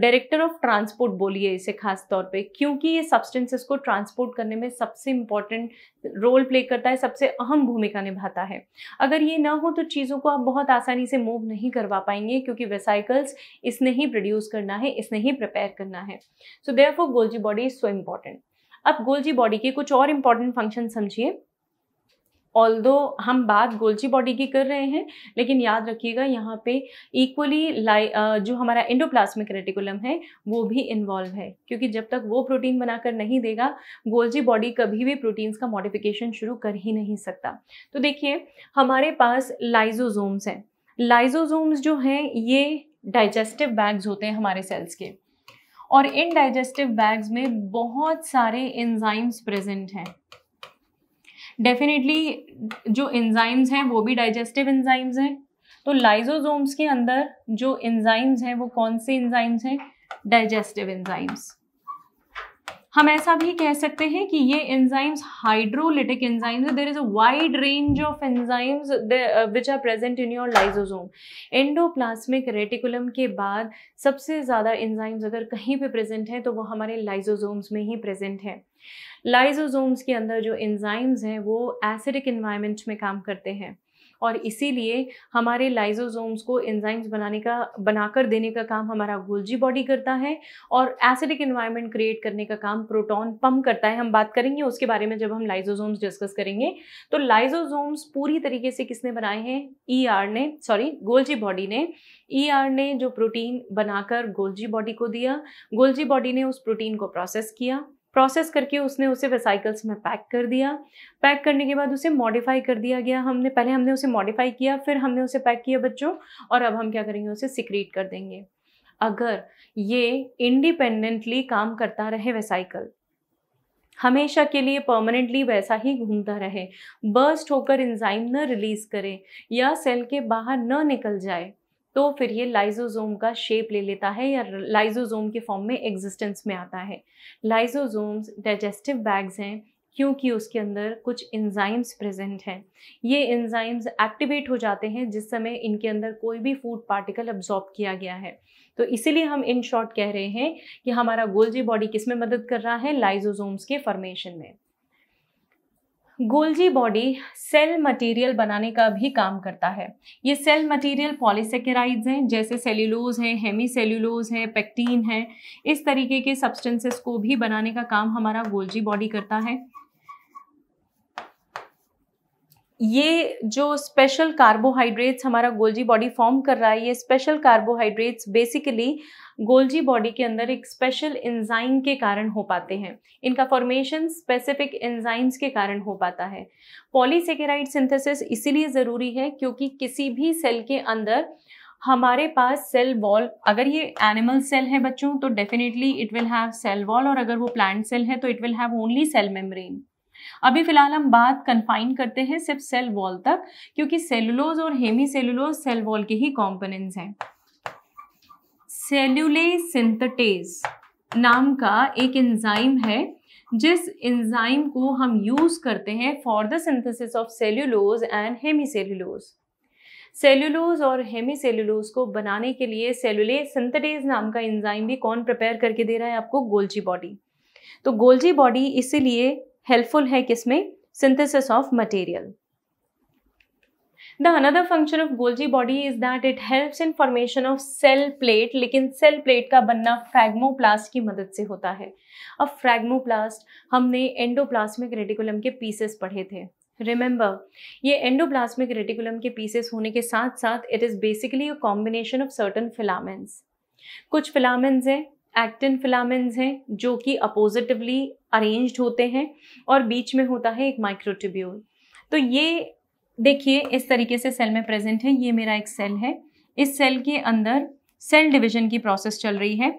डायरेक्टर ऑफ ट्रांसपोर्ट बोलिए इसे खास तौर पे क्योंकि ये सब्सटेंसेस को ट्रांसपोर्ट करने में सबसे इम्पॉर्टेंट रोल प्ले करता है सबसे अहम भूमिका निभाता है अगर ये ना हो तो चीज़ों को आप बहुत आसानी से मूव नहीं करवा पाएंगे क्योंकि वेसाइकल्स इसने ही प्रोड्यूस करना है इसने ही प्रिपेयर करना है so there Golgi body is so important अब गोल्जी बॉडी के कुछ और इम्पॉर्टेंट फंक्शन समझिए ऑल दो हम बात गोल्ची बॉडी की कर रहे हैं लेकिन याद रखिएगा यहाँ पे इक्वली लाई जो हमारा इंडोप्लास्मिक रेटिकुलम है वो भी इन्वॉल्व है क्योंकि जब तक वो प्रोटीन बनाकर नहीं देगा गोल्जी बॉडी कभी भी प्रोटीन्स का मॉडिफिकेशन शुरू कर ही नहीं सकता तो देखिए हमारे पास लाइजोजोम्स हैं लाइजोजोम्स जो हैं ये डाइजेस्टिव बैग्स होते हैं हमारे सेल्स के और इन डाइजेस्टिव बैग्स में बहुत सारे इन्जाइम्स प्रेजेंट हैं डेफिनेटली जो एंजाइम्स हैं वो भी डाइजेस्टिव एंजाइम्स हैं तो लाइजोजोम्स के अंदर जो एंजाइम्स हैं वो कौन से एंजाइम्स हैं डाइजेस्टिव एंजाइम्स हम ऐसा भी कह सकते हैं कि ये एंजाइम्स हाइड्रोलिटिक एंजाइम्स है there is a wide range of enzymes which are present in your lysosome endoplasmic reticulum के बाद सबसे ज़्यादा एंजाइम्स अगर कहीं पे प्रेजेंट है तो वो हमारे लाइजोजोम्स में ही प्रेजेंट है लाइजोजोम्स के अंदर जो एंजाइम्स हैं वो एसिडिक इन्वायरमेंट में काम करते हैं और इसीलिए हमारे लाइजोजोम्स को एंजाइम्स बनाने का बनाकर देने का काम हमारा गोल्जी बॉडी करता है और एसिडिक इन्वायरमेंट क्रिएट करने का काम प्रोटॉन पम्प करता है हम बात करेंगे उसके बारे में जब हम लाइजोजोम्स डिस्कस करेंगे तो लाइजोजोम्स पूरी तरीके से किसने बनाए हैं ई e ER ने सॉरी गोल्जी बॉडी ने ई e ER ने जो प्रोटीन बनाकर गोल्जी बॉडी को दिया गोल्जी बॉडी ने उस प्रोटीन को प्रोसेस किया प्रोसेस करके उसने उसे वेसाइकल्स में पैक कर दिया पैक करने के बाद उसे मॉडिफाई कर दिया गया हमने पहले हमने उसे मॉडिफाई किया फिर हमने उसे पैक किया बच्चों और अब हम क्या करेंगे उसे सिक्रीट कर देंगे अगर ये इंडिपेंडेंटली काम करता रहे वेसाइकल हमेशा के लिए परमानेंटली वैसा ही घूमता रहे बर्स्ट होकर इंजाइम न रिलीज करे या सेल के बाहर न निकल जाए तो फिर ये लाइजोजोम का शेप ले लेता है या लाइजोजोम के फॉर्म में एग्जिस्टेंस में आता है लाइजोजोम्स डाइजेस्टिव बैग्स हैं क्योंकि उसके अंदर कुछ इंजाइम्स प्रेजेंट हैं ये इंजाइम्स एक्टिवेट हो जाते हैं जिस समय इनके अंदर कोई भी फूड पार्टिकल अब्जॉर्ब किया गया है तो इसीलिए हम इन शॉर्ट कह रहे हैं कि हमारा गोल्जी बॉडी किस में मदद कर रहा है लाइजोजोम्स के फॉर्मेशन में गोल्जी बॉडी सेल मटेरियल बनाने का भी काम करता है ये सेल मटेरियल पॉलीसेकेराइड्स हैं जैसे सेल्यूलोज हैं हेमी सेल्यूलोज हैं पेक्टीन है इस तरीके के सब्सटेंसेस को भी बनाने का काम हमारा गोल्जी बॉडी करता है ये जो स्पेशल कार्बोहाइड्रेट्स हमारा गोल्जी बॉडी फॉर्म कर रहा है ये special carbohydrates basically Golgi body के अंदर एक स्पेशल एंजाइम के कारण हो पाते हैं इनका फॉर्मेशन स्पेसिफिक एंजाइम्स के कारण हो पाता है पॉलीसेकेराइड सिंथेसिस इसीलिए ज़रूरी है क्योंकि किसी भी सेल के अंदर हमारे पास सेल वॉल अगर ये एनिमल सेल है बच्चों तो definitely it will have cell wall और अगर वो प्लांट सेल है तो it will have only cell membrane अभी फिलहाल हम बात कन्फाइन करते हैं सिर्फ सेल वॉल तक क्योंकि सेलुलोज और हेमी सेलुलोज सेल वॉल के ही कॉम्पोनेंट्स हैं सेल्यूले सिंथेटेज नाम का एक एंजाइम है जिस एंजाइम को हम यूज करते हैं for the synthesis of cellulose and hemicellulose cellulose और हेमी हेमीसेल्यूलोज को बनाने के लिए सेलुले सिंथेटेज नाम का एंजाइम भी कौन प्रिपेयर करके दे रहा है आपको गोल्जी बॉडी तो गोल्जी बॉडी इसीलिए हेल्पफुल है किसमें synthesis of material the another function of Golgi body is that it helps in formation of cell plate लेकिन सेल प्लेट का बनना फ्रैग्मोप्लास्ट की मदद से होता है अब फ्रैग्मोप्लास्ट हमने एंडोप्लास्मिक रेटिकुलम के पीसेस पढ़े थे रिमेंबर ये एंडोप्लास्मिक रेटिकुलम के पीसेस होने के साथ साथ it is basically a combination of certain filaments कुछ फिलामेंट्स हैं एक्टिन फिलामेंट्स हैं जो कि अपोजिटिवली अरेंज्ड होते हैं और बीच में होता है एक माइक्रोट्यूब्यूल तो ये देखिए इस तरीके से सेल में प्रेजेंट है ये मेरा एक सेल है इस सेल के अंदर सेल डिवीजन की प्रोसेस चल रही है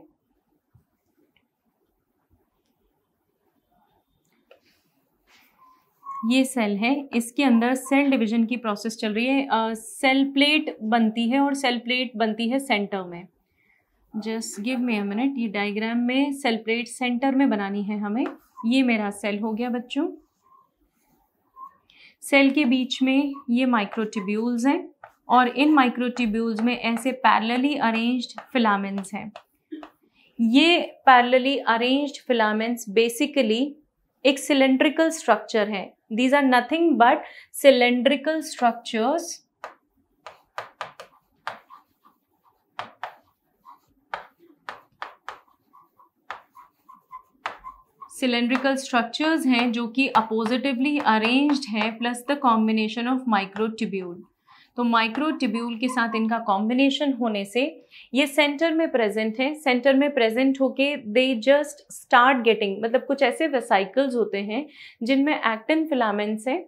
ये सेल है इसके अंदर सेल डिवीजन की प्रोसेस चल रही है सेल प्लेट बनती है और सेल प्लेट बनती है सेंटर में just give me a minute ये डायग्राम में सेल प्लेट सेंटर में बनानी है हमें ये मेरा सेल हो गया बच्चों सेल के बीच में ये माइक्रोटिब्यूल्स हैं और इन माइक्रोटिब्यूल्स में ऐसे पैरेलली अरेंज्ड फिलामेंट्स हैं ये पैरेलली अरेंज्ड फिलामेंट्स बेसिकली एक सिलेंड्रिकल स्ट्रक्चर है these are nothing but cylindrical structures cylindrical structures हैं जो कि अपोजिटिवली अरेंज्ड हैं plus the combination of microtubule तो माइक्रोटिब्यूल के साथ इनका कॉम्बिनेशन होने से ये सेंटर में प्रेजेंट है सेंटर में प्रेजेंट होके दे जस्ट स्टार्ट गेटिंग मतलब कुछ ऐसे वेसाइकल्स होते हैं जिनमें एक्टिन फिलामेंट्स हैं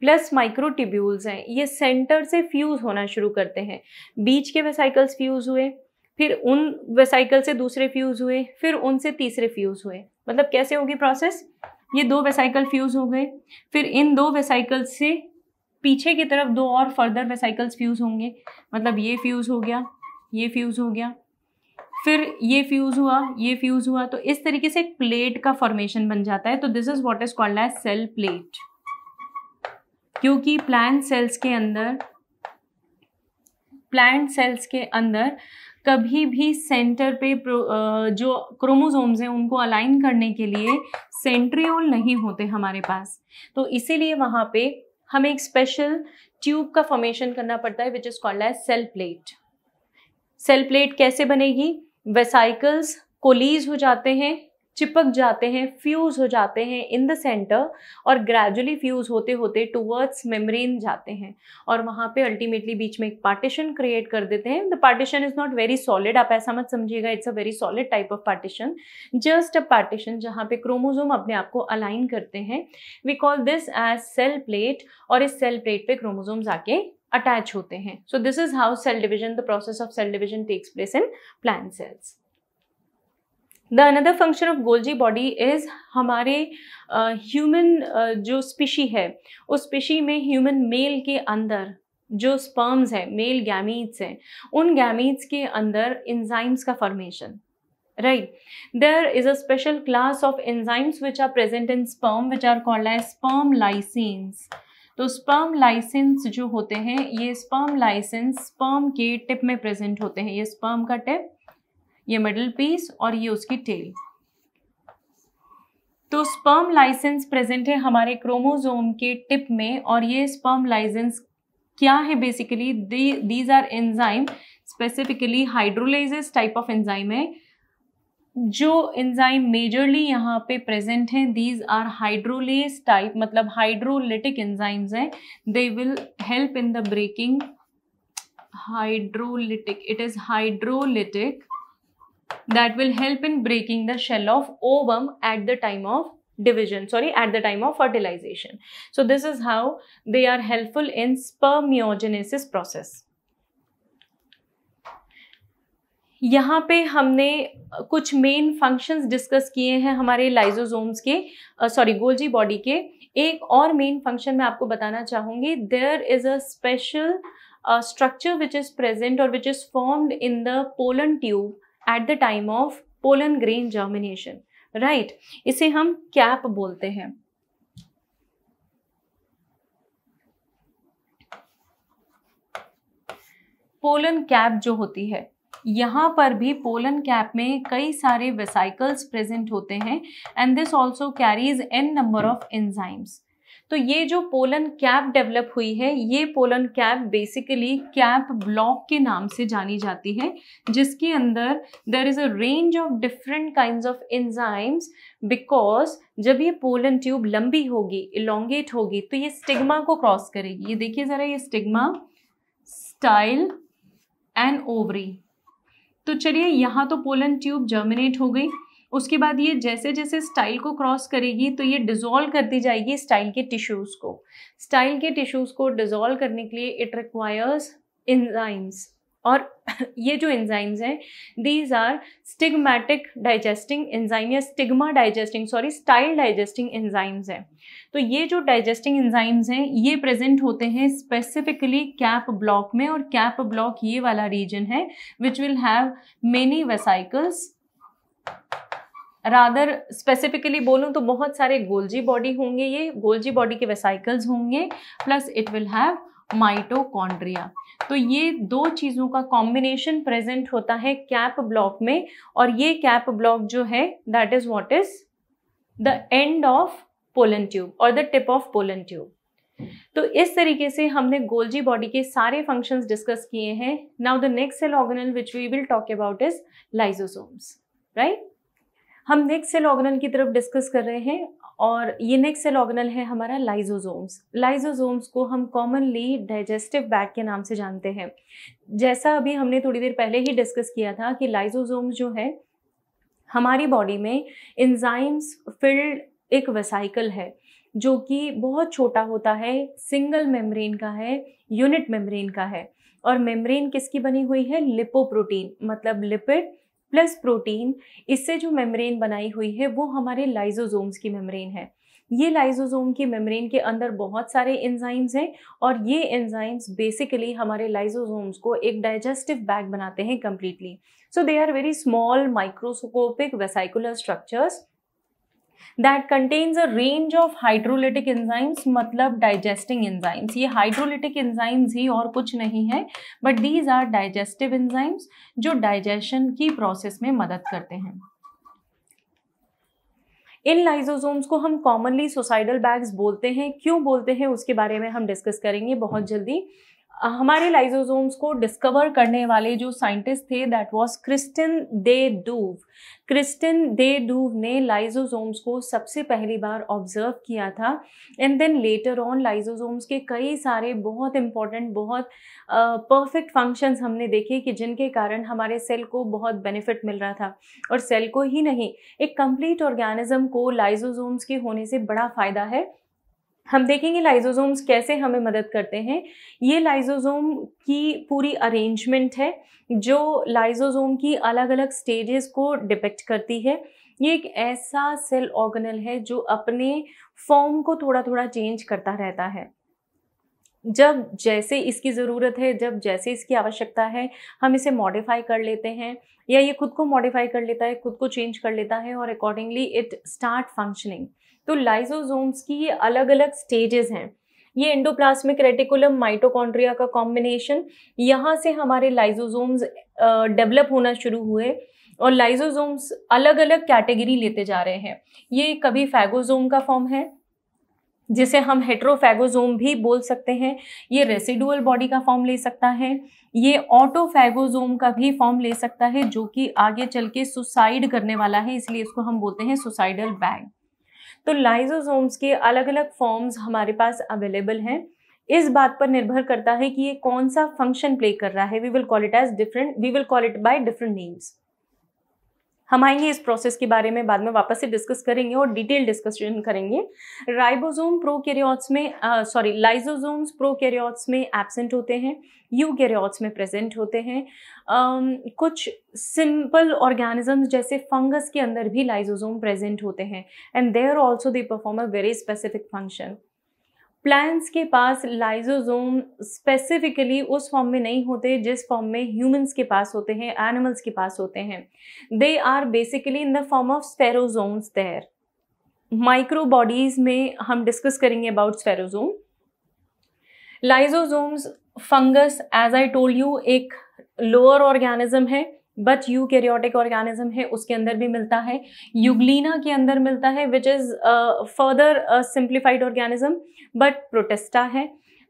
प्लस माइक्रोटिब्यूल्स हैं ये सेंटर से फ्यूज़ होना शुरू करते हैं बीच के वेसाइकल्स फ्यूज़ हुए फिर उन वेसाइकल से दूसरे फ्यूज़ हुए फिर उनसे तीसरे फ्यूज़ हुए मतलब कैसे होगी प्रोसेस ये दो वेसाइकल फ्यूज हो गए फिर इन दो वेसाइकल से पीछे की तरफ दो और फर्दर वेसाइकल्स फ्यूज होंगे मतलब ये फ्यूज हो गया ये फ्यूज हो गया फिर ये फ्यूज हुआ ये फ्यूज हुआ तो इस तरीके से एक प्लेट का फॉर्मेशन बन जाता है तो this is what is called as cell plate क्योंकि प्लांट सेल्स के अंदर प्लांट सेल्स के अंदर कभी भी सेंटर पे जो क्रोमोसोम्स हैं उनको अलाइन करने के लिए सेंट्रियोल नहीं होते हमारे पास तो इसीलिए वहाँ पे हमें एक स्पेशल ट्यूब का फॉर्मेशन करना पड़ता है which is called as cell plate cell plate कैसे बनेगी वेसाइकल्स कोलीज हो जाते हैं चिपक जाते हैं फ्यूज़ हो जाते हैं इन द सेंटर और ग्रेजुअली फ्यूज़ होते होते टूवर्ड्स मेम्ब्रेन जाते हैं और वहाँ पे अल्टीमेटली बीच में एक पार्टीशन क्रिएट कर देते हैं the partition is not very solid आप ऐसा मत समझिएगा it's a very solid type of partition just a partition जहाँ पे क्रोमोजोम अपने आप को अलाइन करते हैं we call this as cell plate और इस सेल प्लेट पे क्रोमोजोम्स आके अटैच होते हैं so this is how cell division the process of cell division takes place in plant cells the another function of Golgi body is हमारे human uh, जो species है उस स्पीशी में human male के अंदर जो स्पर्म्स हैं मेल गैमीट्स हैं उन गैमीट्स के अंदर इंजाइम्स का formation right there is a special class of enzymes which are present in sperm which are called as sperm lysins तो स्पर्म लाइसेंस जो होते हैं ये स्पर्म लाइसेंस स्पर्म के टिप में प्रेजेंट होते हैं ये स्पर्म का टिप ये मिडिल पीस और ये उसकी टेल तो स्पर्म लाइसेंस प्रेजेंट है हमारे क्रोमोजोम के टिप में और ये स्पर्म लाइसेंस क्या है basically these are enzyme specifically hydrolases type of enzyme है जो एंजाइम मेजरली यहाँ पे प्रेजेंट हैं दीज आर हाइड्रोलेस टाइप मतलब हाइड्रोलिटिक एंजाइम्स हैं they will help in the breaking hydrolytic it is hydrolytic that will help in breaking the shell of ovum at the time of division sorry at the time of fertilisation so this is how they are helpful in spermiogenesis process यहाँ पे हमने कुछ main functions discuss किए हैं हमारे lysosomes के sorry Golgi body के एक और मेन फंक्शन मैं आपको बताना चाहूंगी there is a special structure which is present और which is formed in the pollen tube at the time of pollen grain germination right इसे हम कैप बोलते हैं पोलन कैप जो होती है यहाँ पर भी पोलन कैप में कई सारे वेसाइकल्स प्रेजेंट होते हैं and this also carries an number of enzymes तो ये जो पोलन कैप डेवलप हुई है ये pollen cap basically cap block के नाम से जानी जाती है जिसके अंदर there is a range of different kind of enzymes because जब ये पोलन ट्यूब लंबी होगी इलोंगेट होगी तो ये स्टिग्मा को क्रॉस करेगी ये देखिए ज़रा ये स्टिग्मा स्टाइल एंड ओवरी तो चलिए यहाँ तो पोलन ट्यूब जर्मिनेट हो गई उसके बाद ये जैसे जैसे स्टाइल को क्रॉस करेगी तो ये डिजोल्व करती जाएगी स्टाइल के टिश्यूज़ को स्टाइल के टिश्यूज़ को डिजोल्व करने के लिए इट रिक्वायर्स इंजाइम्स और ये जो इन्जाइम्स हैं these are stigmatic digesting enzyme या stigma digesting sorry style digesting enzymes हैं तो ये जो डाइजेस्टिंग एंजाइम्स हैं ये प्रेजेंट होते हैं स्पेसिफिकली कैप ब्लॉक में और कैप ब्लॉक ये वाला रीजन है which will have many vesicles rather specifically बोलूँ तो बहुत सारे गोल्जी बॉडी होंगे ये गोल्जी बॉडी के वेसाइकल्स होंगे plus it will have mitochondria तो ये दो चीज़ों का कॉम्बिनेशन प्रेजेंट होता है कैप ब्लॉक में और ये कैप ब्लॉक जो है that is what is the end of pollen tube और the tip of pollen tube तो इस तरीके से हमने गोल्जी बॉडी के सारे फंक्शंस डिस्कस किए हैं now the next cell organelle which we will talk about is lysosomes right हम नेक्स्ट सेल ऑर्गेनल की तरफ डिस्कस कर रहे हैं और ये नेक्स्ट सेल ऑर्गेनल है हमारा लाइजोजोम्स लाइजोजोम्स को हम कॉमनली डाइजेस्टिव बैग के नाम से जानते हैं जैसा अभी हमने थोड़ी देर पहले ही डिस्कस किया था कि लाइजोजोम्स जो है हमारी बॉडी में इंजाइम्स फिल्ड एक वेसाइकल है जो कि बहुत छोटा होता है सिंगल मेम्ब्रेन का है यूनिट मेम्ब्रेन का है और मेम्ब्रेन किसकी बनी हुई है लिपोप्रोटीन मतलब लिपिड प्लस प्रोटीन इससे जो मेम्ब्रेन बनाई हुई है वो हमारे लाइजोजोम्स की मेम्ब्रेन है ये लाइजोजोम की मेम्ब्रेन के अंदर बहुत सारे एंजाइम्स हैं और ये एंजाइम्स बेसिकली हमारे लाइजोजोम्स को एक डाइजेस्टिव बैग बनाते हैं completely so they are very small microscopic vesicular structures that contains a range of hydrolytic enzymes मतलब डाइजेस्टिंग एंजाइम्स ये हाइड्रोलिटिक एंजाइम्स ही और कुछ नहीं है but these are digestive enzymes जो डाइजेशन की प्रोसेस में मदद करते हैं इन लाइजोजोम्स को हम कॉमनली सुसाइडल बैग्स बोलते हैं क्यों बोलते हैं उसके बारे में हम डिस्कस करेंगे बहुत जल्दी हमारे लाइजोजोम्स को डिस्कवर करने वाले जो साइंटिस्ट थे that was Christian de Duve Christian de Duve ने लाइजोजोम्स को सबसे पहली बार ऑब्जर्व किया था and then later on lysosomes के कई सारे बहुत इंपॉर्टेंट बहुत परफेक्ट uh, फंक्शंस हमने देखे कि जिनके कारण हमारे सेल को बहुत बेनिफिट मिल रहा था और सेल को ही नहीं एक कंप्लीट ऑर्गेनिज्म को लाइजोजोम्स के होने से बड़ा फ़ायदा है हम देखेंगे लाइजोजोम्स कैसे हमें मदद करते हैं ये लाइजोजोम की पूरी अरेंजमेंट है जो लाइजोजोम की अलग अलग स्टेजेस को डिपेक्ट करती है ये एक ऐसा सेल ऑर्गेनल है जो अपने फॉर्म को थोड़ा थोड़ा चेंज करता रहता है जब जैसे इसकी ज़रूरत है जब जैसे इसकी आवश्यकता है हम इसे मॉडिफाई कर लेते हैं या ये खुद को मॉडिफाई कर लेता है खुद को चेंज कर लेता है और अकॉर्डिंगली इट स्टार्ट फंक्शनिंग तो लाइजोजोम्स की ये अलग अलग स्टेजेस हैं ये एंडोप्लास्मिक रेटिकुलम माइटोकॉन्ड्रिया का कॉम्बिनेशन यहाँ से हमारे लाइजोजोम्स डेवलप होना शुरू हुए और लाइजोजोम्स अलग अलग कैटेगरी लेते जा रहे हैं ये कभी फैगोजोम का फॉर्म है जिसे हम हेट्रोफेगोजोम भी बोल सकते हैं ये रेसिडुअल बॉडी का फॉर्म ले सकता है ये ऑटोफेगोजोम का भी फॉर्म ले सकता है जो कि आगे चल के सुसाइड करने वाला है इसलिए इसको हम बोलते हैं सुसाइडल बैग तो लाइजोजोम्स के अलग अलग फॉर्म्स हमारे पास अवेलेबल हैं इस बात पर निर्भर करता है कि ये कौन सा फंक्शन प्ले कर रहा है we will call it as different we will call it by different names हम आएंगे इस प्रोसेस के बारे में बाद में वापस से डिस्कस करेंगे और डिटेल डिस्कशन करेंगे राइबोजोम कैरियोट्स में सॉरी लाइजोजोम्स कैरियोट्स में एबसेंट होते हैं यू कैरियोट्स में प्रेजेंट होते हैं um, कुछ सिंपल ऑर्गेनिजम्स जैसे फंगस के अंदर भी लाइजोजोम प्रेजेंट होते हैं and there also they perform a very specific function plants के पास लाइजोजोम स्पेसिफिकली उस फॉर्म में नहीं होते जिस फॉर्म में ह्यूमंस के पास होते हैं एनिमल्स के पास होते हैं they are basically in the form of spherosomes their microbodies में हम डिस्कस करेंगे about spherosome lysosomes fungus as I told you एक लोअर ऑर्गेनिज्म है बट यू कैरियोटिक ऑर्गेनिज्म है उसके अंदर भी मिलता है यूग्लिना के अंदर मिलता है which is further simplified organism but protista है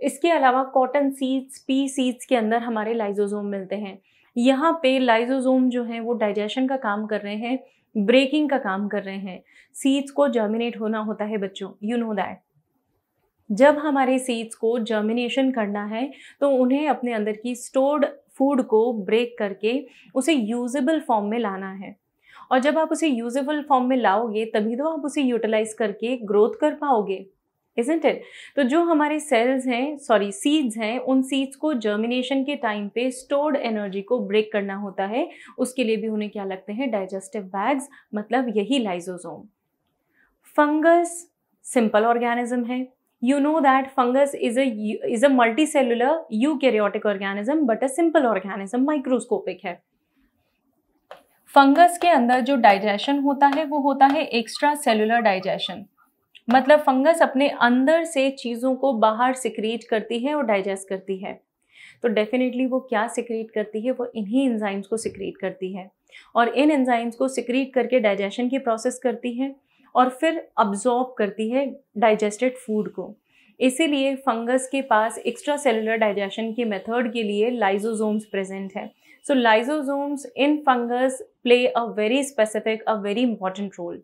इसके अलावा कॉटन सीड्स पी सीड्स के अंदर हमारे लाइजोजोम मिलते हैं यहाँ पे लाइजोजोम जो हैं वो डाइजेशन का काम कर रहे हैं ब्रेकिंग का काम कर रहे हैं सीड्स को जर्मिनेट होना होता है बच्चों यू नो दैट जब हमारे सीड्स को जर्मिनेशन करना है तो उन्हें अपने अंदर की स्टोर्ड फूड को ब्रेक करके उसे यूजेबल फॉर्म में लाना है और जब आप उसे यूजेबल फॉर्म में लाओगे तभी तो आप उसे यूटिलाइज करके ग्रोथ कर पाओगे इजेंट इट तो जो हमारे सेल्स हैं सॉरी सीड्स हैं उन सीड्स को जर्मिनेशन के टाइम पे स्टोर्ड एनर्जी को ब्रेक करना होता है उसके लिए भी उन्हें क्या लगते हैं डाइजेस्टिव बैग्स मतलब यही लाइजोजोम फंगस सिंपल ऑर्गेनिज्म है you know that fungus is is a multicellular eukaryotic organism but a simple organism microscopic है फंगस के अंदर जो डाइजेशन होता है वो होता है एक्स्ट्रा सेलुलर डाइजेशन मतलब फंगस अपने अंदर से चीज़ों को बाहर सिक्रीट करती है और डाइजेस्ट करती है तो डेफिनेटली वो क्या सिक्रीट करती है वो इन्हीं एंजाइम्स को सिक्रीट करती है और इन एंजाइम्स को सिक्रीट करके डाइजेशन की प्रोसेस करती है और फिर अब्जॉर्ब करती है डाइजेस्टेड फूड को इसीलिए फंगस के पास एक्स्ट्रा सेलुलर डाइजेशन के मेथड के लिए लाइजोजोम्स प्रेजेंट है so lysosomes in fungus play a very specific a very important role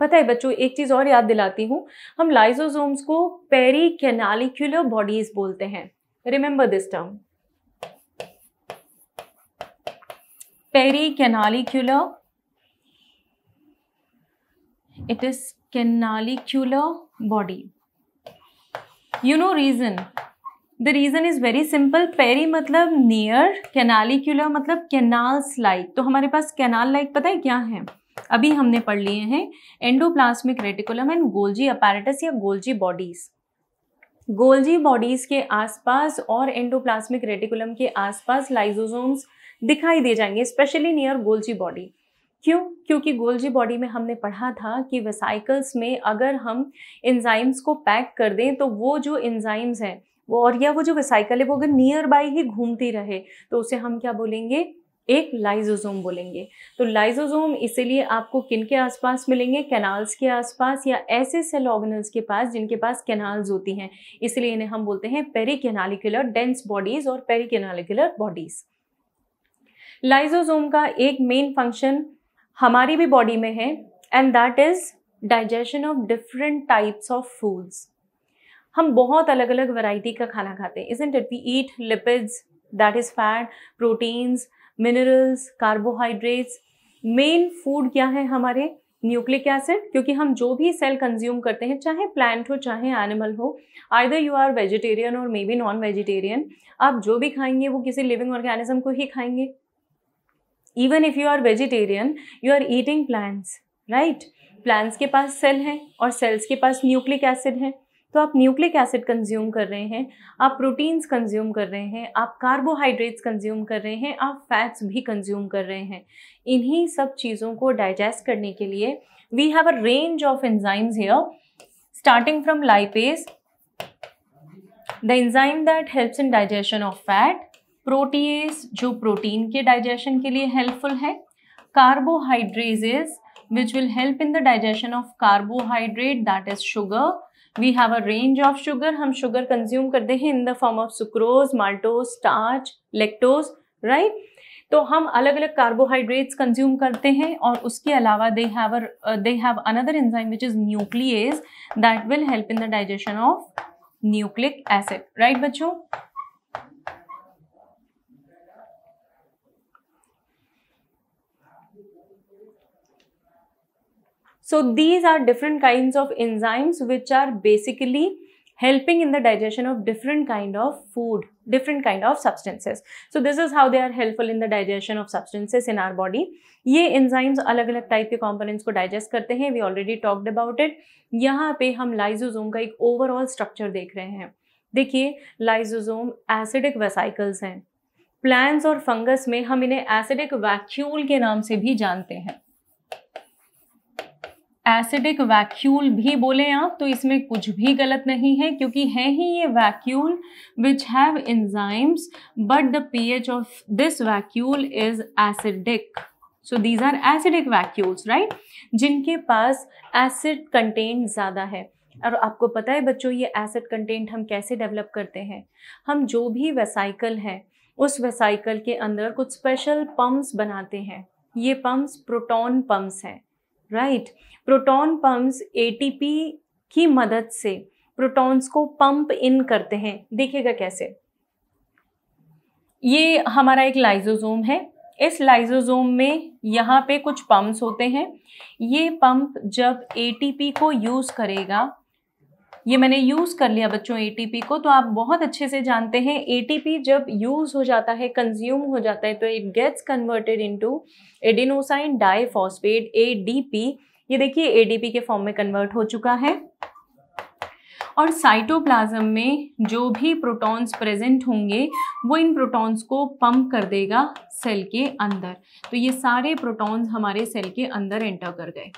पता है बच्चों एक चीज़ और याद दिलाती हूँ हम लाइजोजोम्स को पेरी कैनालिक्यूलर बॉडीज बोलते हैं remember this term peri canalicular it is canalicular body you know reason the reason is very simple peri मतलब नियर कैनालिकुलर मतलब कैनाल्स लाइक तो हमारे पास कैनाल लाइक पता है क्या है अभी हमने पढ़ लिए हैं endoplasmic reticulum and Golgi apparatus या गोल्जी बॉडीज़ गोल्जी बॉडीज के आसपास और एंडोप्लाज्मिक रेटिकुलम के आसपास लाइजोजोम्स दिखाई दे जाएंगे स्पेशली नियर गोल्जी बॉडी क्यों क्योंकि गोल्जी बॉडी में हमने पढ़ा था कि वेसाइकल्स में अगर हम इंजाइम्स को पैक कर दें तो वो जो इंजाइम्स हैं वो और या वो जो वेसाइकल है वो अगर नियर बाई ही घूमती रहे तो उसे हम क्या बोलेंगे एक लाइजोजोम बोलेंगे तो लाइजोजोम इसीलिए आपको किन के आसपास मिलेंगे कैनाल्स के आसपास या ऐसे सेल ऑर्गनल्स के पास जिनके पास कैनाल्स होती हैं इसलिए इन्हें हम बोलते हैं पेरिकेनालिकुलर डेंस बॉडीज और पेरीकेनालिकुलर बॉडीज लाइजोजोम का एक मेन फंक्शन हमारी भी बॉडी में है and that is digestion of different types of foods हम बहुत अलग अलग वैरायटी का खाना खाते हैं isn't it we eat lipids that is fat proteins minerals carbohydrates main food क्या है हमारे न्यूक्लिक एसिड क्योंकि हम जो भी सेल कंज्यूम करते हैं चाहे प्लांट हो चाहे एनिमल हो आइदर यू आर वेजिटेरियन और मे बी नॉन वेजिटेरियन आप जो भी खाएंगे वो किसी लिविंग ऑर्गेनिज्म को ही खाएंगे even if you are vegetarian you are eating plants right plants के पास सेल हैं और सेल्स के पास न्यूक्लिक एसिड है तो आप न्यूक्लिक एसिड कंज्यूम कर रहे हैं आप प्रोटीन्स कंज्यूम कर रहे हैं आप कार्बोहाइड्रेट्स कंज्यूम कर रहे हैं आप फैट्स भी कंज्यूम कर रहे हैं इन्हीं सब चीज़ों को डाइजेस्ट करने के लिए we have a range of enzymes here starting from lipase the enzyme that helps in digestion of fat proteases जो प्रोटीन के डाइजेशन के लिए हेल्पफुल है carbohydrases which will help in the digestion of carbohydrate that is sugar we have a range of sugar हम sugar consume करते हैं in the form of sucrose maltose starch lactose right तो हम अलग अलग कार्बोहाइड्रेट्स कंज्यूम करते हैं और उसके अलावा they have they have another enzyme which is nuclease that will help in the digestion of nucleic acid right बच्चों so these are different kind of enzymes which are basically helping in the digestion of different kind of food different kind of substances so this is how they are helpful in the digestion of substances in our body ये enzymes अलग अलग type के components को digest करते हैं we already talked about it यहाँ पे हम लाइजोजोम का एक ओवरऑल स्ट्रक्चर देख रहे हैं देखिए लाइजोजोम एसिडिक वेसाइकल्स हैं प्लांट्स और फंगस में हम इन्हें एसिडिक वैक्यूल के नाम से भी जानते हैं एसिडिक वैक्यूल भी बोले आप तो इसमें कुछ भी गलत नहीं है क्योंकि है ही ये vacuole which have enzymes but the pH of this vacuole is acidic so these are acidic vacuoles right जिनके पास एसिड कंटेंट ज़्यादा है और आपको पता है बच्चों ये एसिड कंटेंट हम कैसे डेवलप करते हैं हम जो भी वेसाइकल है उस वेसाइकल के अंदर कुछ स्पेशल पम्प्स बनाते हैं ये पम्प्स प्रोटॉन पम्प्स हैं राइट प्रोटॉन पंप्स एटीपी की मदद से प्रोटॉन्स को पंप इन करते हैं देखिएगा कैसे ये हमारा एक लाइजोजोम है इस लाइजोजोम में यहाँ पे कुछ पंप्स होते हैं ये पंप जब एटीपी को यूज़ करेगा ये मैंने यूज़ कर लिया बच्चों एटीपी को तो आप बहुत अच्छे से जानते हैं एटीपी जब यूज़ हो जाता है कंज्यूम हो जाता है तो it gets converted into adenosine diphosphate ADP ये देखिए एडीपी के फॉर्म में कन्वर्ट हो चुका है और साइटोप्लाज्म में जो भी प्रोटॉन्स प्रेजेंट होंगे वो इन प्रोटॉन्स को पंप कर देगा सेल के अंदर तो ये सारे प्रोटॉन्स हमारे सेल के अंदर एंटर कर गए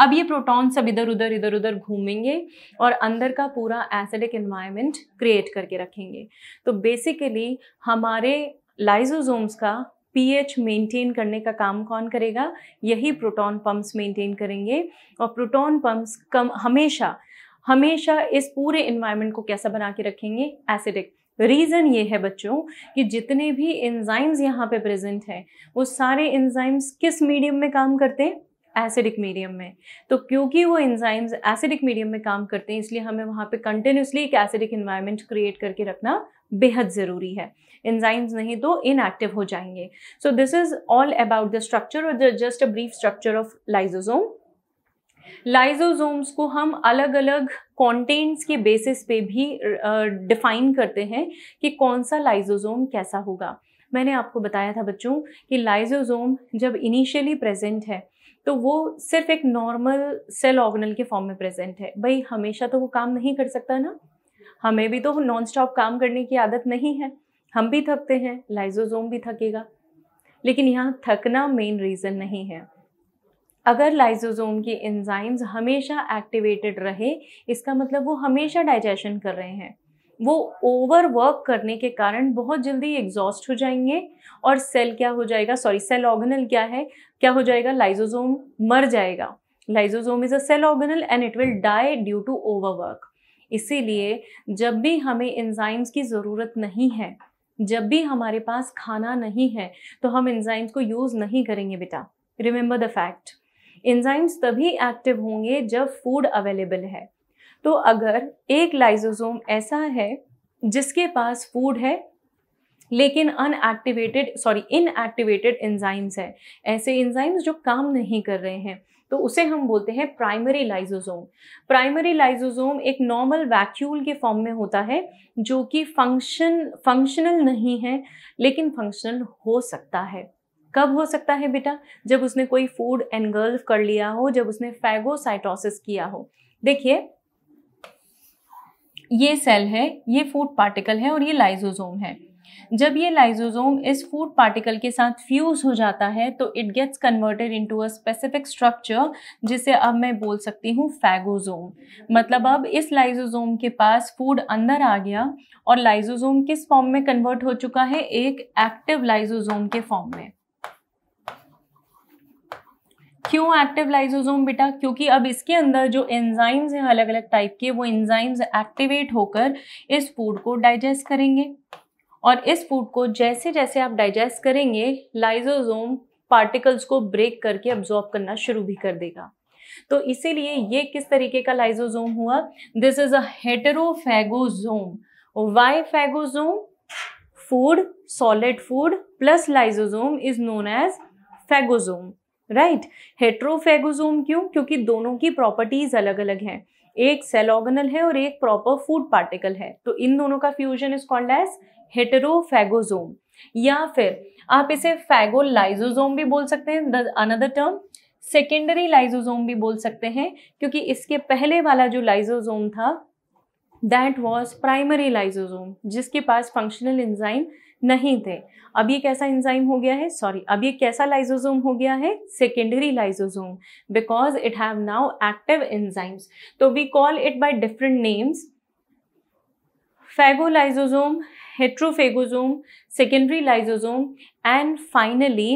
अब ये प्रोटॉन सब इधर उधर इधर उधर घूमेंगे और अंदर का पूरा एसिडिक इन्वायरमेंट क्रिएट करके रखेंगे तो बेसिकली हमारे लाइजोजोम्स का पीएच मेंटेन करने का काम कौन करेगा यही प्रोटॉन पंप्स मेंटेन करेंगे और प्रोटॉन पंप्स कम हमेशा हमेशा इस पूरे इन्वायरमेंट को कैसा बना के रखेंगे एसिडिक रीज़न ये है बच्चों कि जितने भी एंजाइम्स यहाँ पे प्रेजेंट हैं वो सारे एंजाइम्स किस मीडियम में काम करते हैं एसिडिक मीडियम में तो क्योंकि वो एंजाइम्स एसिडिक मीडियम में काम करते हैं इसलिए हमें वहाँ पे कंटिन्यूसली एक एसिडिक इन्वायरमेंट क्रिएट करके रखना बेहद ज़रूरी है इंजाइम्स नहीं तो इनएक्टिव हो जाएंगे so this is all about the structure और just a brief structure of lysosome lysosomes को हम अलग अलग कॉन्टेंट्स के बेसिस पे भी डिफाइन uh, करते हैं कि कौन सा लाइजोजोम कैसा होगा मैंने आपको बताया था बच्चों कि लाइजोजोम जब इनिशियली प्रेजेंट है तो वो सिर्फ एक नॉर्मल सेल ऑर्गनल के फॉर्म में प्रेजेंट है भाई हमेशा तो वो काम नहीं कर सकता ना हमें भी तो नॉन स्टॉप काम करने की आदत नहीं है हम भी थकते हैं लाइजोजोम भी थकेगा लेकिन यहाँ थकना मेन रीज़न नहीं है अगर लाइजोजोम की एंजाइम्स हमेशा एक्टिवेटेड रहे इसका मतलब वो हमेशा डाइजेशन कर रहे हैं वो ओवर वर्क करने के कारण बहुत जल्दी एग्जॉस्ट हो जाएंगे और सेल क्या हो जाएगा सॉरी सेल ऑर्गेनल क्या है क्या हो जाएगा लाइजोजोम मर जाएगा lysosome is a cell organelle and it will die due to overwork इसीलिए जब भी हमें एंजाइम्स की ज़रूरत नहीं है जब भी हमारे पास खाना नहीं है तो हम एंजाइम्स को यूज़ नहीं करेंगे बेटा रिमेंबर द फैक्ट एंजाइम्स तभी एक्टिव होंगे जब फूड अवेलेबल है तो अगर एक लाइजोजोम ऐसा है जिसके पास फूड है लेकिन अनएक्टिवेटेड सॉरी इनएक्टिवेटेड एंजाइम्स हैं ऐसे एंजाइम्स जो काम नहीं कर रहे हैं तो उसे हम बोलते हैं प्राइमरी लाइजोजोम प्राइमरी लाइजोजोम एक नॉर्मल वैक्यूल के फॉर्म में होता है जो कि फंक्शन फंक्शनल नहीं है लेकिन फंक्शनल हो सकता है कब हो सकता है बेटा जब उसने कोई फूड एनगल्व कर लिया हो जब उसने फैगोसाइटोसिस किया हो देखिए ये सेल है ये फूड पार्टिकल है और ये लाइजोजोम है जब ये लाइजोजोम इस फूड पार्टिकल के साथ फ्यूज हो जाता है तो it gets converted into a specific structure जिसे अब मैं बोल सकती हूँ फैगोजोम मतलब अब इस लाइजोजोम के पास फूड अंदर आ गया और लाइजोजोम किस फॉर्म में कन्वर्ट हो चुका है एक एक्टिव लाइजोजोम के फॉर्म में क्यों एक्टिव लाइजोजोम बेटा क्योंकि अब इसके अंदर जो एंजाइम्स हैं अलग अलग टाइप के वो एंजाइम्स एक्टिवेट होकर इस फूड को डाइजेस्ट करेंगे और इस फूड को जैसे जैसे आप डाइजेस्ट करेंगे लाइजोजोम पार्टिकल्स को ब्रेक करके अब्जॉर्ब करना शुरू भी कर देगा तो इसीलिए ये किस तरीके का लाइजोजोम हुआ this is heterophagosome why phagosome food solid food plus lysosome is known as phagosome right heterophagosome क्यों क्योंकि दोनों की प्रॉपर्टीज अलग अलग हैं एक सेल ऑर्गेनल है और एक प्रॉपर फूड पार्टिकल है तो इन दोनों का fusion is called as heterophagosome या फिर आप इसे फैगोलाइजोजोम भी बोल सकते हैं अनदर टर्म सेकेंडरी लाइजोजोम भी बोल सकते हैं क्योंकि इसके पहले वाला जो लाइजोजोम था दैट वॉज प्राइमरी लाइजोजोम जिसके पास फंक्शनल इंजाइम नहीं थे अब ये कैसा इंजाइम हो गया है सॉरी अब ये कैसा लाइजोजोम हो गया है secondary lysosome because it have now active enzymes तो we call it by different names phagolysosome heterophagosome secondary lysosome and finally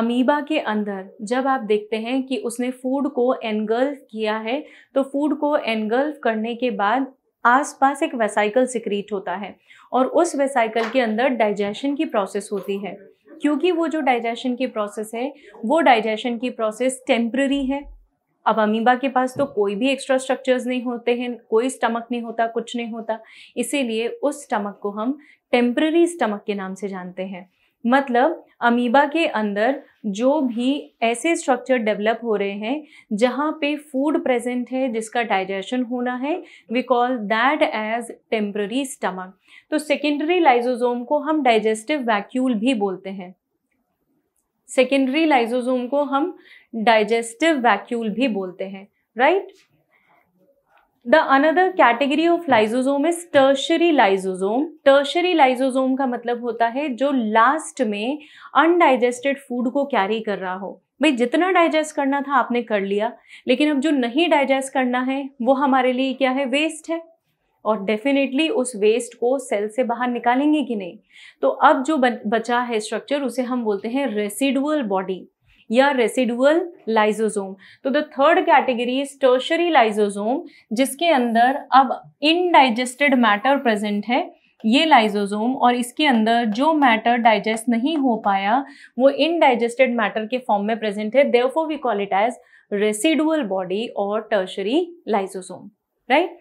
amoeba के अंदर जब आप देखते हैं कि उसने फूड को एनगल्फ किया है तो फूड को एनगल्फ करने के बाद आसपास एक वेसाइकल सिक्रीट होता है और उस वेसाइकल के अंदर डाइजेशन की प्रोसेस होती है क्योंकि वो जो डाइजेशन की प्रोसेस है वो डाइजेशन की प्रोसेस टेम्प्ररी है अब अमीबा के पास तो हम्म। कोई भी एक्स्ट्रा स्ट्रक्चर्स नहीं होते हैं कोई स्टमक नहीं होता कुछ नहीं होता इसीलिए उस स्टमक को हम टेम्प्ररी स्टमक के नाम से जानते हैं मतलब अमीबा के अंदर जो भी ऐसे स्ट्रक्चर डेवलप हो रहे हैं जहाँ पे फूड प्रेजेंट है जिसका डाइजेशन होना है we call that as temporary stomach तो सेकेंडरी लाइजोजोम को हम डाइजेस्टिव वैक्यूल भी बोलते हैं सेकेंडरी लाइजोजोम को हम डाइजेस्टिव वैक्यूल भी बोलते हैं right the another category of lysosome is tertiary lysosome tertiary lysosome का मतलब होता है जो लास्ट में अनडाइजेस्टेड फूड को कैरी कर रहा हो भाई जितना डाइजेस्ट करना था आपने कर लिया लेकिन अब जो नहीं डाइजेस्ट करना है वो हमारे लिए क्या है वेस्ट है और डेफिनेटली उस वेस्ट को सेल से बाहर निकालेंगे कि नहीं तो अब जो बचा है स्ट्रक्चर उसे हम बोलते हैं रेसिडुअल बॉडी या रेसिडुअल लाइजोजोम तो the third category is tertiary lysosome जिसके अंदर अब इनडाइजेस्टेड मैटर प्रेजेंट है ये लाइजोजोम और इसके अंदर जो मैटर डाइजेस्ट नहीं हो पाया वो इनडाइजेस्टेड मैटर के फॉर्म में प्रेजेंट है therefore we call it as residual body और tertiary lysosome right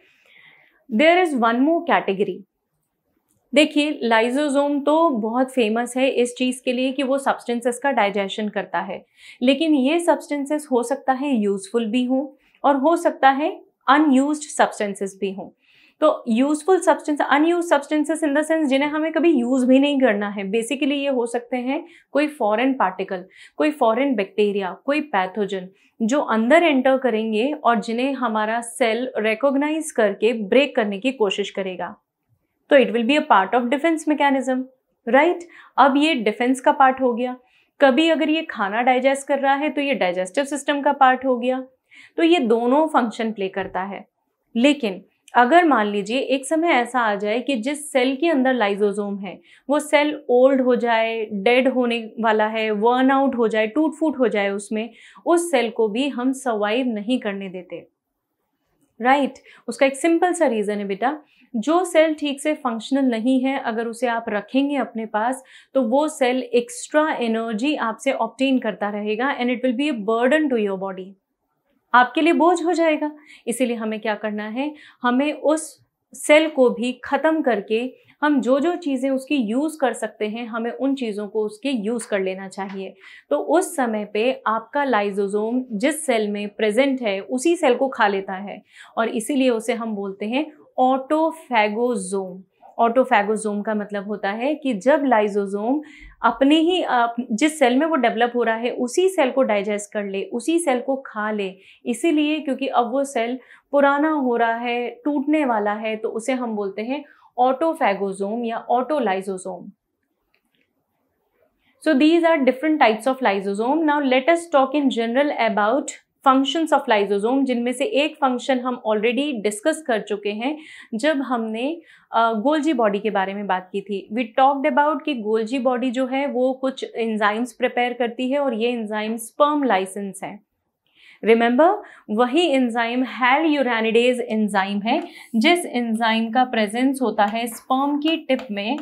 there is one more category देखिए लाइजोजोम तो बहुत फेमस है इस चीज़ के लिए कि वो सब्सटेंसेस का डाइजेशन करता है लेकिन ये सब्सटेंसेस हो सकता है यूज़फुल भी हों और हो सकता है अनयूज सब्सटेंसेस भी हों तो useful substance unused substances in the sense जिन्हें हमें कभी यूज भी नहीं करना है बेसिकली ये हो सकते हैं कोई फॉरेन पार्टिकल कोई फॉरेन बैक्टीरिया कोई पैथोजन जो अंदर एंटर करेंगे और जिन्हें हमारा सेल रिकॉग्नाइज करके ब्रेक करने की कोशिश करेगा तो it will be a part of defence mechanism right अब ये डिफेंस का पार्ट हो गया कभी अगर ये खाना डाइजेस्ट कर रहा है तो ये डाइजेस्टिव सिस्टम का पार्ट हो गया तो ये दोनों फंक्शन प्ले करता है लेकिन अगर मान लीजिए एक समय ऐसा आ जाए कि जिस सेल के अंदर लाइजोजोम है वो सेल ओल्ड हो जाए डेड होने वाला है वर्न आउट हो जाए टूट फूट हो जाए उसमें उस सेल को भी हम सर्वाइव नहीं करने देते राइट right? उसका एक सिंपल सा रीज़न है बेटा जो सेल ठीक से फंक्शनल नहीं है अगर उसे आप रखेंगे अपने पास तो वो सेल एक्स्ट्रा एनर्जी आपसे ऑप्टेन करता रहेगा and it will be a burden to your body आपके लिए बोझ हो जाएगा इसीलिए हमें क्या करना है हमें उस सेल को भी ख़त्म करके हम जो जो चीज़ें उसकी यूज़ कर सकते हैं हमें उन चीज़ों को उसके यूज़ कर लेना चाहिए तो उस समय पे आपका लाइजोजोम जिस सेल में प्रेजेंट है उसी सेल को खा लेता है और इसीलिए उसे हम बोलते हैं ऑटोफेगोजोम ऑटोफेगोजोम का मतलब होता है कि जब लाइजोजोम अपने ही जिस सेल में वो डेवलप हो रहा है उसी सेल को डाइजेस्ट कर ले उसी सेल को खा ले इसीलिए क्योंकि अब वो सेल पुराना हो रहा है टूटने वाला है तो उसे हम बोलते हैं ऑटोफेगोजोम या autolysosome so these are different types of lysosome now let us talk in general about functions of lysosome जिनमें से एक फंक्शन हम ऑलरेडी डिस्कस कर चुके हैं जब हमने गोल्जी बॉडी के बारे में बात की थी वी टॉक्ड अबाउट कि गोल्जी बॉडी जो है वो कुछ एंजाइम्स प्रिपेयर करती है और ये इंजाइम स्पर्म लाइसेंस है रिमेंबर वही एंजाइम हैल यूरानिडेज एंजाइम है जिस एंजाइम का प्रेजेंस होता है स्पर्म की टिप में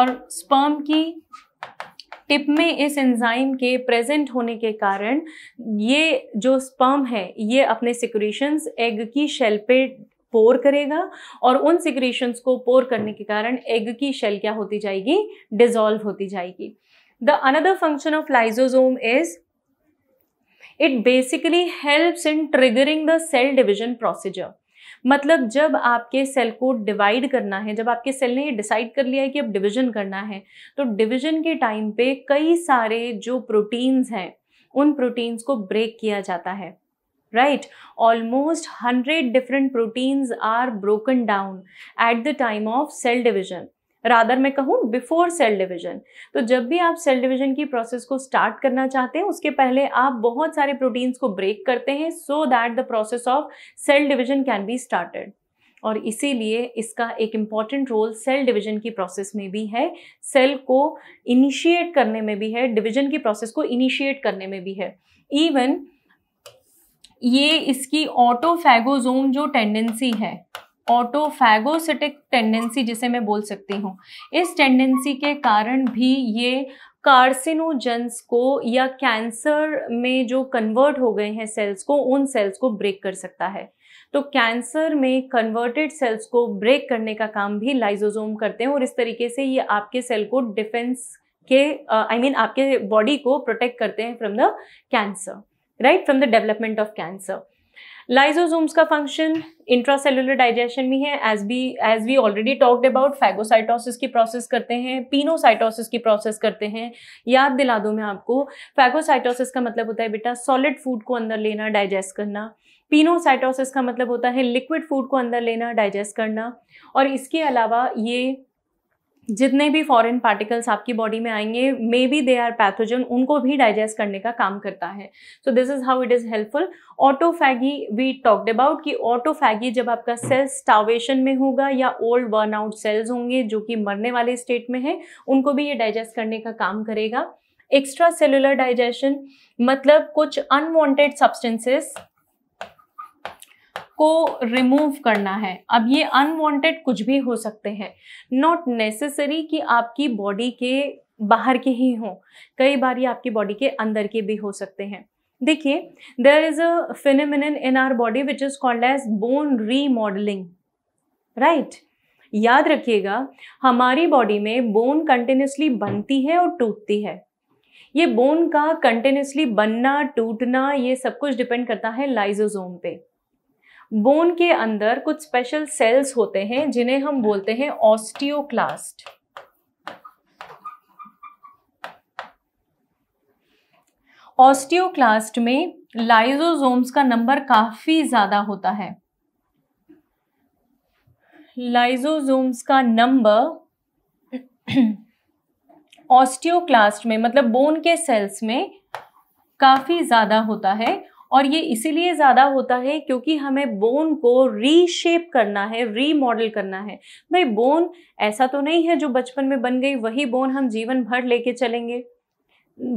और स्पर्म की टिप में इस एंजाइम के प्रेजेंट होने के कारण ये जो स्पर्म है ये अपने सिक्रेशंस एग की शेल पे पोर करेगा और उन सिक्रेशंस को पोर करने के कारण एग की शेल क्या होती जाएगी डिजॉल्व होती जाएगी the another function of lysosome is it basically helps in triggering the cell division procedure मतलब जब आपके सेल को डिवाइड करना है जब आपके सेल ने ये डिसाइड कर लिया है कि अब डिविजन करना है तो डिविजन के टाइम पे कई सारे जो प्रोटीन्स हैं उन प्रोटीन्स को ब्रेक किया जाता है right almost hundred different proteins are broken down at the time of cell division rather मैं कहूँ बिफोर सेल डिवीजन तो जब भी आप सेल डिवीजन की प्रोसेस को स्टार्ट करना चाहते हैं उसके पहले आप बहुत सारे प्रोटीन्स को ब्रेक करते हैं so that the process of cell division can be started और इसीलिए इसका एक इम्पॉर्टेंट रोल सेल डिवीजन की प्रोसेस में भी है सेल को इनिशिएट करने में भी है डिवीजन की प्रोसेस को इनिशिएट करने में भी है इवन ये इसकी ऑटोफेगोजोम जो टेंडेंसी है ऑटोफैगोसिटिक टेंडेंसी जिसे मैं बोल सकती हूँ इस टेंडेंसी के कारण भी ये कार्सिनोजेंस को या कैंसर में जो कन्वर्ट हो गए हैं सेल्स को उन सेल्स को ब्रेक कर सकता है तो कैंसर में कन्वर्टेड सेल्स को ब्रेक करने का काम भी लाइजोजोम करते हैं और इस तरीके से ये आपके सेल को डिफेंस के I uh, mean I mean, आपके बॉडी को प्रोटेक्ट करते हैं from the cancer right from the development of cancer lysosomes का फंक्शन इंट्रासेलुलर डाइजेशन में है as be as we already talked about phagocytosis की प्रोसेस करते हैं पीनोसाइटोसिस की प्रोसेस करते हैं याद दिला दूँ मैं आपको फैगोसाइटोसिस का मतलब होता है बेटा सॉलिड फूड को अंदर लेना डाइजेस्ट करना पीनोसाइटोसिस का मतलब होता है लिक्विड फूड को अंदर लेना डाइजेस्ट करना और इसके अलावा ये जितने भी फॉरेन पार्टिकल्स आपकी बॉडी में आएंगे may be they are pathogen उनको भी डाइजेस्ट करने का काम करता है so this is how it is helpful autophagy we talked about कि ऑटोफैगी जब आपका सेल स्टावेशन में होगा या ओल्ड आउट सेल्स होंगे जो कि मरने वाले स्टेट में है उनको भी ये डाइजेस्ट करने का काम करेगा एक्स्ट्रा सेलुलर डाइजेशन मतलब कुछ अनवांटेड सब्सटेंसेस को रिमूव करना है अब ये अनवांटेड कुछ भी हो सकते हैं नॉट नेसेसरी कि आपकी बॉडी के बाहर के ही हों कई बार ये आपकी बॉडी के अंदर के भी हो सकते हैं देखिए there is a phenomenon in our body which is called as bone remodelling right याद रखिएगा हमारी बॉडी में बोन कंटिन्यूसली बनती है और टूटती है ये बोन का कंटिन्यूसली बनना टूटना ये सब कुछ डिपेंड करता है लाइजोजोम पे बोन के अंदर कुछ स्पेशल सेल्स होते हैं जिन्हें हम बोलते हैं ऑस्टियोक्लास्ट ऑस्टियोक्लास्ट में लाइजोजोम्स का नंबर काफी ज्यादा होता है लाइजोजोम्स का नंबर ऑस्टियोक्लास्ट में मतलब बोन के सेल्स में काफ़ी ज़्यादा होता है और ये इसीलिए ज़्यादा होता है क्योंकि हमें बोन को रीशेप करना है रीमॉडल करना है भाई बोन ऐसा तो नहीं है जो बचपन में बन गई वही बोन हम जीवन भर लेके चलेंगे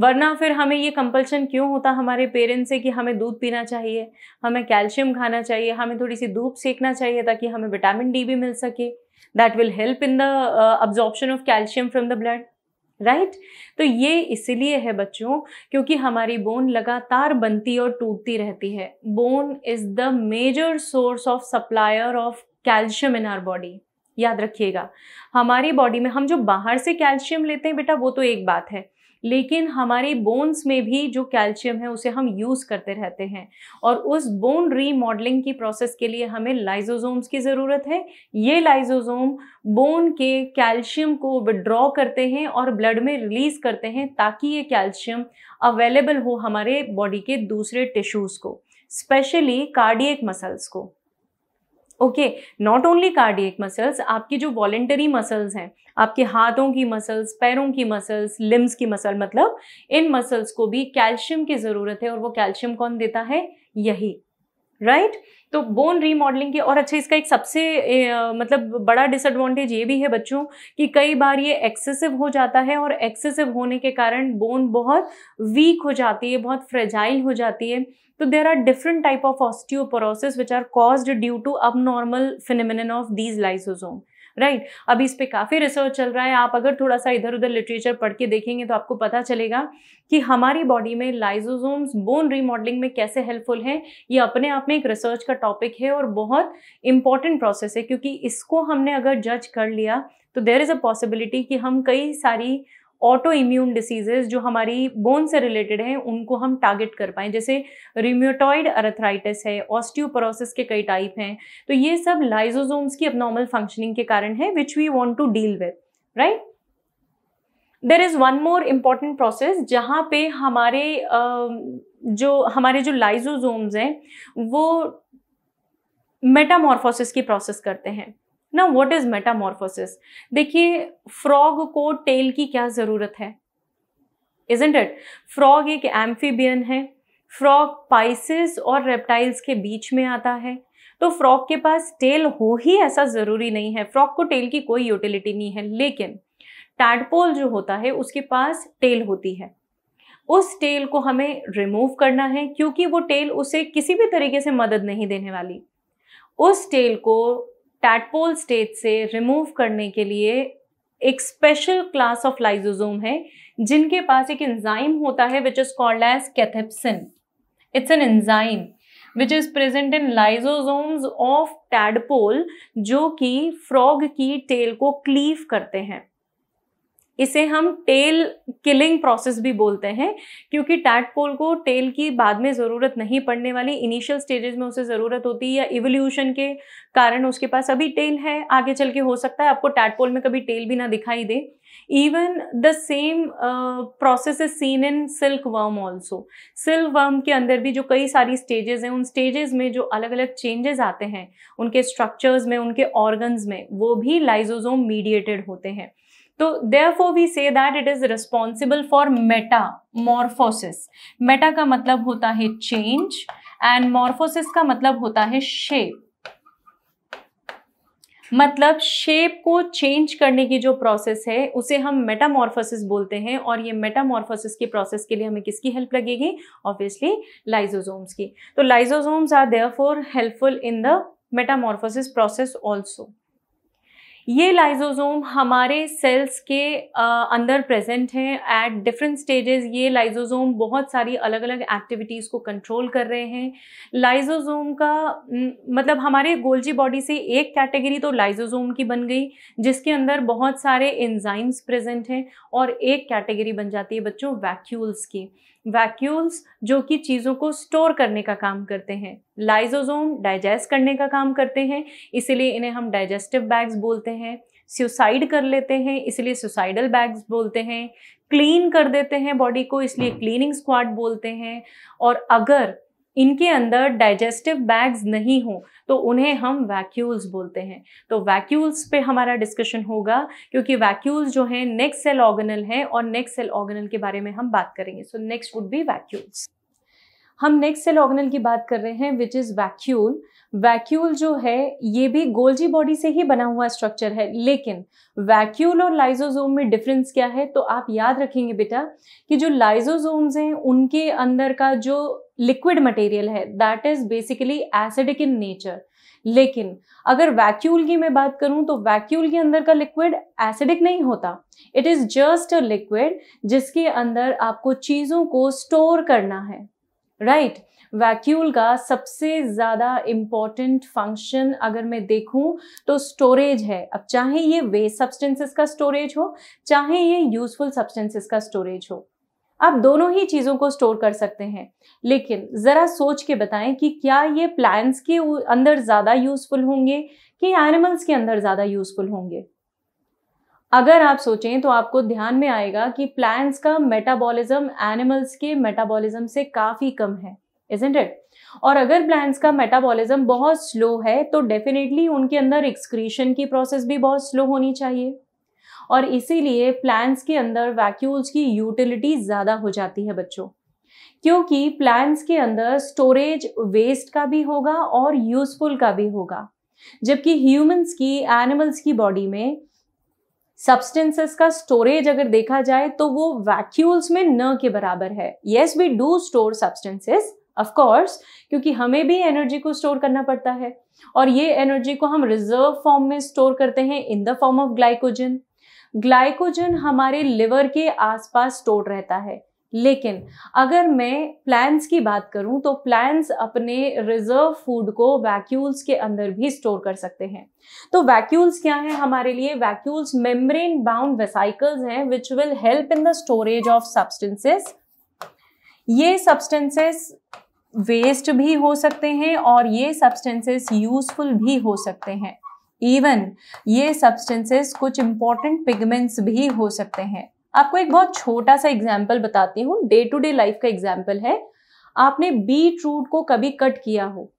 वरना फिर हमें ये कंपल्शन क्यों होता हमारे पेरेंट्स से कि हमें दूध पीना चाहिए हमें कैल्शियम खाना चाहिए हमें थोड़ी सी धूप सेकना चाहिए ताकि हमें विटामिन डी भी मिल सके that will help in the absorption of calcium from the blood right right? तो ये इसलिए है बच्चों क्योंकि हमारी बोन लगातार बनती और टूटती रहती है bone is the major source of supplier of calcium in our body याद रखिएगा हमारी बॉडी में हम जो बाहर से कैल्शियम लेते हैं बेटा वो तो एक बात है लेकिन हमारे बोन्स में भी जो कैल्शियम है उसे हम यूज़ करते रहते हैं और उस बोन रीमॉडलिंग की प्रोसेस के लिए हमें लाइजोजोम्स की ज़रूरत है ये लाइजोजोम बोन के कैल्शियम को विड्रॉ करते हैं और ब्लड में रिलीज़ करते हैं ताकि ये कैल्शियम अवेलेबल हो हमारे बॉडी के दूसरे टिश्यूज़ को स्पेशली कार्डियक मसल्स को okay not only cardiac muscles आपकी जो वॉलेंटरी मसल्स हैं आपके हाथों की मसल्स पैरों की मसल्स लिम्स की मसल मतलब इन मसल्स को भी कैल्शियम की ज़रूरत है और वो कैल्शियम कौन देता है यही राइट right? तो बोन रीमॉडलिंग की और अच्छा इसका एक सबसे ए, मतलब बड़ा डिसएडवांटेज ये भी है बच्चों कि कई बार ये एक्सेसिव हो जाता है और एक्सेसिव होने के कारण बोन बहुत वीक हो जाती है बहुत फ्रेजाइल हो जाती है तो there are different type of osteoporosis which are caused due to abnormal phenomenon of these lysosome right right. अभी इस पर काफ़ी रिसर्च चल रहा है आप अगर थोड़ा सा इधर उधर लिटरेचर पढ़ के देखेंगे तो आपको पता चलेगा कि हमारी बॉडी में लाइजोजोम्स बोन रीमॉडलिंग में कैसे हेल्पफुल हैं ये अपने आप में एक रिसर्च का टॉपिक है और बहुत इंपॉर्टेंट प्रोसेस है क्योंकि इसको हमने अगर जज कर लिया तो देर इज़ अ पॉसिबिलिटी कि हम कई सारी ऑटो इम्यून डिसीजेज जो हमारी बोन से रिलेटेड हैं उनको हम टारगेट कर पाएँ जैसे रिम्योटॉइड अरेथराइटिस है ऑस्टियोपोरोसिस के कई टाइप हैं तो ये सब लाइजोजोम्स की अपनॉर्मल फंक्शनिंग के कारण है which we want to deal with right there is one more important process जहाँ पे हमारे जो हमारे जो लाइजोजोम्स हैं वो मेटामॉर्फोसिस की प्रोसेस करते हैं ना वॉट इज मेटामोरफोसिस देखिए फ्रॉग को टेल की क्या ज़रूरत है इजेंट इट फ्रॉग एक एम्फीबियन है फ्रॉग पाइसिस और रेप्टाइल्स के बीच में आता है तो फ्रॉग के पास टेल हो ही ऐसा ज़रूरी नहीं है फ्रॉग को टेल की कोई यूटिलिटी नहीं है लेकिन टैडपोल जो होता है उसके पास टेल होती है उस टेल को हमें रिमूव करना है क्योंकि वो टेल उसे किसी भी तरीके से मदद नहीं देने वाली उस टेल को टैटपोल स्टेज से रिमूव करने के लिए एक स्पेशल क्लास ऑफ लाइजोजोम है जिनके पास एक एंजाइम होता है which is called as cathepsin it's an enzyme which is present in lysosomes of tadpole जो कि फ्रॉग की टेल को क्लीव करते हैं इसे हम टेल किलिंग प्रोसेस भी बोलते हैं क्योंकि टैटपोल को टेल की बाद में ज़रूरत नहीं पड़ने वाली इनिशियल स्टेजेस में उसे ज़रूरत होती है या इवोल्यूशन के कारण उसके पास अभी टेल है आगे चल के हो सकता है आपको टैटपोल में कभी टेल भी ना दिखाई दे even the same process is seen in silkworm also silkworm के अंदर भी जो कई सारी स्टेजेस हैं उन स्टेजेस में जो अलग अलग चेंजेस आते हैं उनके स्ट्रक्चर्स में उनके ऑर्गन्स में वो भी लाइजोजोम मीडिएटेड होते हैं तो for we say that it is responsible for morphosis meta का मतलब होता है चेंज एंड मॉर्फोसिस का मतलब होता है शेप मतलब शेप को चेंज करने की जो प्रोसेस है उसे हम मेटामॉर्फोसिस बोलते हैं और ये मेटामॉर्फोसिस की प्रोसेस के लिए हमें किसकी हेल्प लगेगी ऑब्वियसली लाइजोजोम्स की तो lysosomes are there helpful in the metamorphosis process also ये लाइजोजोम हमारे सेल्स के अंदर प्रेजेंट हैं एट डिफरेंट स्टेजेस ये लाइजोजोम बहुत सारी अलग अलग एक्टिविटीज़ को कंट्रोल कर रहे हैं लाइजोजोम का मतलब हमारे गोल्जी बॉडी से एक कैटेगरी तो लाइजोजोम की बन गई जिसके अंदर बहुत सारे एंजाइम्स प्रेजेंट हैं और एक कैटेगरी बन जाती है बच्चों वैक्यूल्स की वैक्यूल्स जो कि चीज़ों को स्टोर करने का काम करते हैं लाइजोजोम डाइजेस्ट करने का काम करते हैं इसीलिए इन्हें हम डाइजेस्टिव बैग्स बोलते हैं सुसाइड कर लेते हैं इसलिए सुसाइडल बैग्स बोलते हैं क्लीन कर देते हैं बॉडी को इसलिए क्लीनिंग स्क्वाड बोलते हैं और अगर इनके अंदर डाइजेस्टिव बैग्स नहीं हो तो उन्हें हम वैक्यूल्स बोलते हैं तो वैक्यूल्स पे हमारा डिस्कशन होगा क्योंकि वैक्यूल्स जो हैं नेक्स्ट सेल ऑर्गेनल हैं और नेक्स्ट सेल ऑर्गेनल के बारे में हम बात करेंगे so next would be vacuoles हम नेक्स्ट सेल ऑर्गेनल की बात कर रहे हैं विच इज़ वैक्यूल वैक्यूल जो है ये भी गोल्जी बॉडी से ही बना हुआ स्ट्रक्चर है लेकिन वैक्यूल और लाइजोजोम में डिफरेंस क्या है तो आप याद रखेंगे बेटा कि जो लाइजोजोम्स हैं उनके अंदर का जो लिक्विड मटेरियल है that is basically acidic in nature लेकिन अगर वैक्यूल की मैं बात करूं तो वैक्यूल के अंदर का लिक्विड एसिडिक नहीं होता it is just a liquid जिसके अंदर आपको चीज़ों को स्टोर करना है राइट right? वैक्यूल का सबसे ज़्यादा इंपॉर्टेंट फंक्शन अगर मैं देखूं तो स्टोरेज है अब चाहे ये वेस्ट सब्सटेंसेस का स्टोरेज हो चाहे ये यूजफुल सब्सटेंसेस का स्टोरेज हो आप दोनों ही चीज़ों को स्टोर कर सकते हैं लेकिन ज़रा सोच के बताएं कि क्या ये प्लांट्स के अंदर ज़्यादा यूज़फुल होंगे कि एनिमल्स के अंदर ज़्यादा यूज़फुल होंगे अगर आप सोचें तो आपको ध्यान में आएगा कि प्लांट्स का मेटाबॉलिज्म एनिमल्स के मेटाबॉलिज्म से काफ़ी कम है इजेंट इट और अगर प्लांट्स का मेटाबॉलिज्म बहुत स्लो है तो डेफिनेटली उनके अंदर एक्सक्रीशन की प्रोसेस भी बहुत स्लो होनी चाहिए और इसीलिए प्लांट्स के अंदर वैक्यूल्स की यूटिलिटी ज़्यादा हो जाती है बच्चों क्योंकि प्लांट्स के अंदर स्टोरेज वेस्ट का भी होगा और यूजफुल का भी होगा जबकि ह्यूमंस की एनिमल्स की बॉडी में सब्सटेंसेस का स्टोरेज अगर देखा जाए तो वो वैक्यूल्स में न के बराबर है yes we do store substances of course क्योंकि हमें भी एनर्जी को स्टोर करना पड़ता है और ये एनर्जी को हम रिजर्व फॉर्म में स्टोर करते हैं in the form of glycogen glycogen हमारे लिवर के आसपास स्टोर रहता है लेकिन अगर मैं प्लान्स की बात करूं तो प्लान्स अपने रिजर्व फूड को वैक्यूल्स के अंदर भी स्टोर कर सकते हैं तो वैक्यूल्स क्या है हमारे लिए वैक्यूल्स मेम्ब्रेन बाउंड वेसाइकल्स हैं which will help in the storage of substances ये सब्सटेंसेस वेस्ट भी हो सकते हैं और ये सब्सटेंसेस यूजफुल भी हो सकते हैं इवन ये सब्सटेंसेस कुछ इंपॉर्टेंट पिगमेंट्स भी हो सकते हैं आपको एक बहुत छोटा सा एग्जाम्पल बताती हूँ डे टू डे लाइफ का एग्जाम्पल है आपने बीट रूट को कभी कट किया हो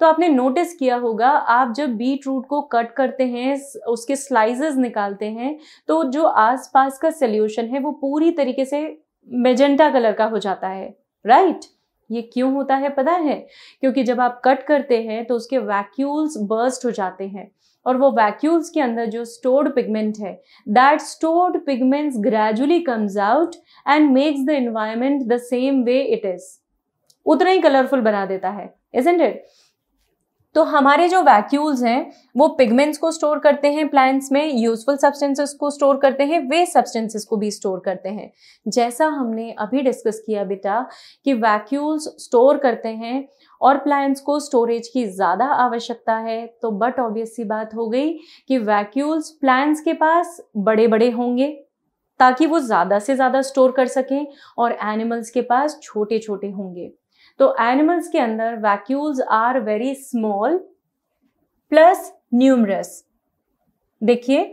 तो आपने नोटिस किया होगा आप जब बीट रूट को कट करते हैं उसके स्लाइसेस निकालते हैं तो जो आसपास का सोल्यूशन है वो पूरी तरीके से मेजेंटा कलर का हो जाता है राइट right? ये क्यों होता है पता है क्योंकि जब आप कट करते हैं तो उसके वैक्यूल्स बर्स्ट हो जाते हैं और वो वैक्यूल्स के अंदर जो स्टोर्ड पिगमेंट है that stored pigments gradually comes out and makes the environment the same way it is उतना ही कलरफुल बना देता है इज इट तो हमारे जो वैक्यूल्स हैं वो पिगमेंट्स को स्टोर करते हैं प्लांट्स में यूजफुल सब्सटेंसेस को स्टोर करते हैं वे सब्सटेंसेस को भी स्टोर करते हैं जैसा हमने अभी डिस्कस किया बेटा कि वैक्यूल्स स्टोर करते हैं और प्लांट्स को स्टोरेज की ज़्यादा आवश्यकता है तो बट ऑब्वियस सी बात हो गई कि वैक्यूल्स प्लांट्स के पास बड़े बड़े होंगे ताकि वो ज़्यादा से ज़्यादा स्टोर कर सकें और एनिमल्स के पास छोटे छोटे होंगे तो एनिमल्स के अंदर vacuoles are very small plus numerous देखिए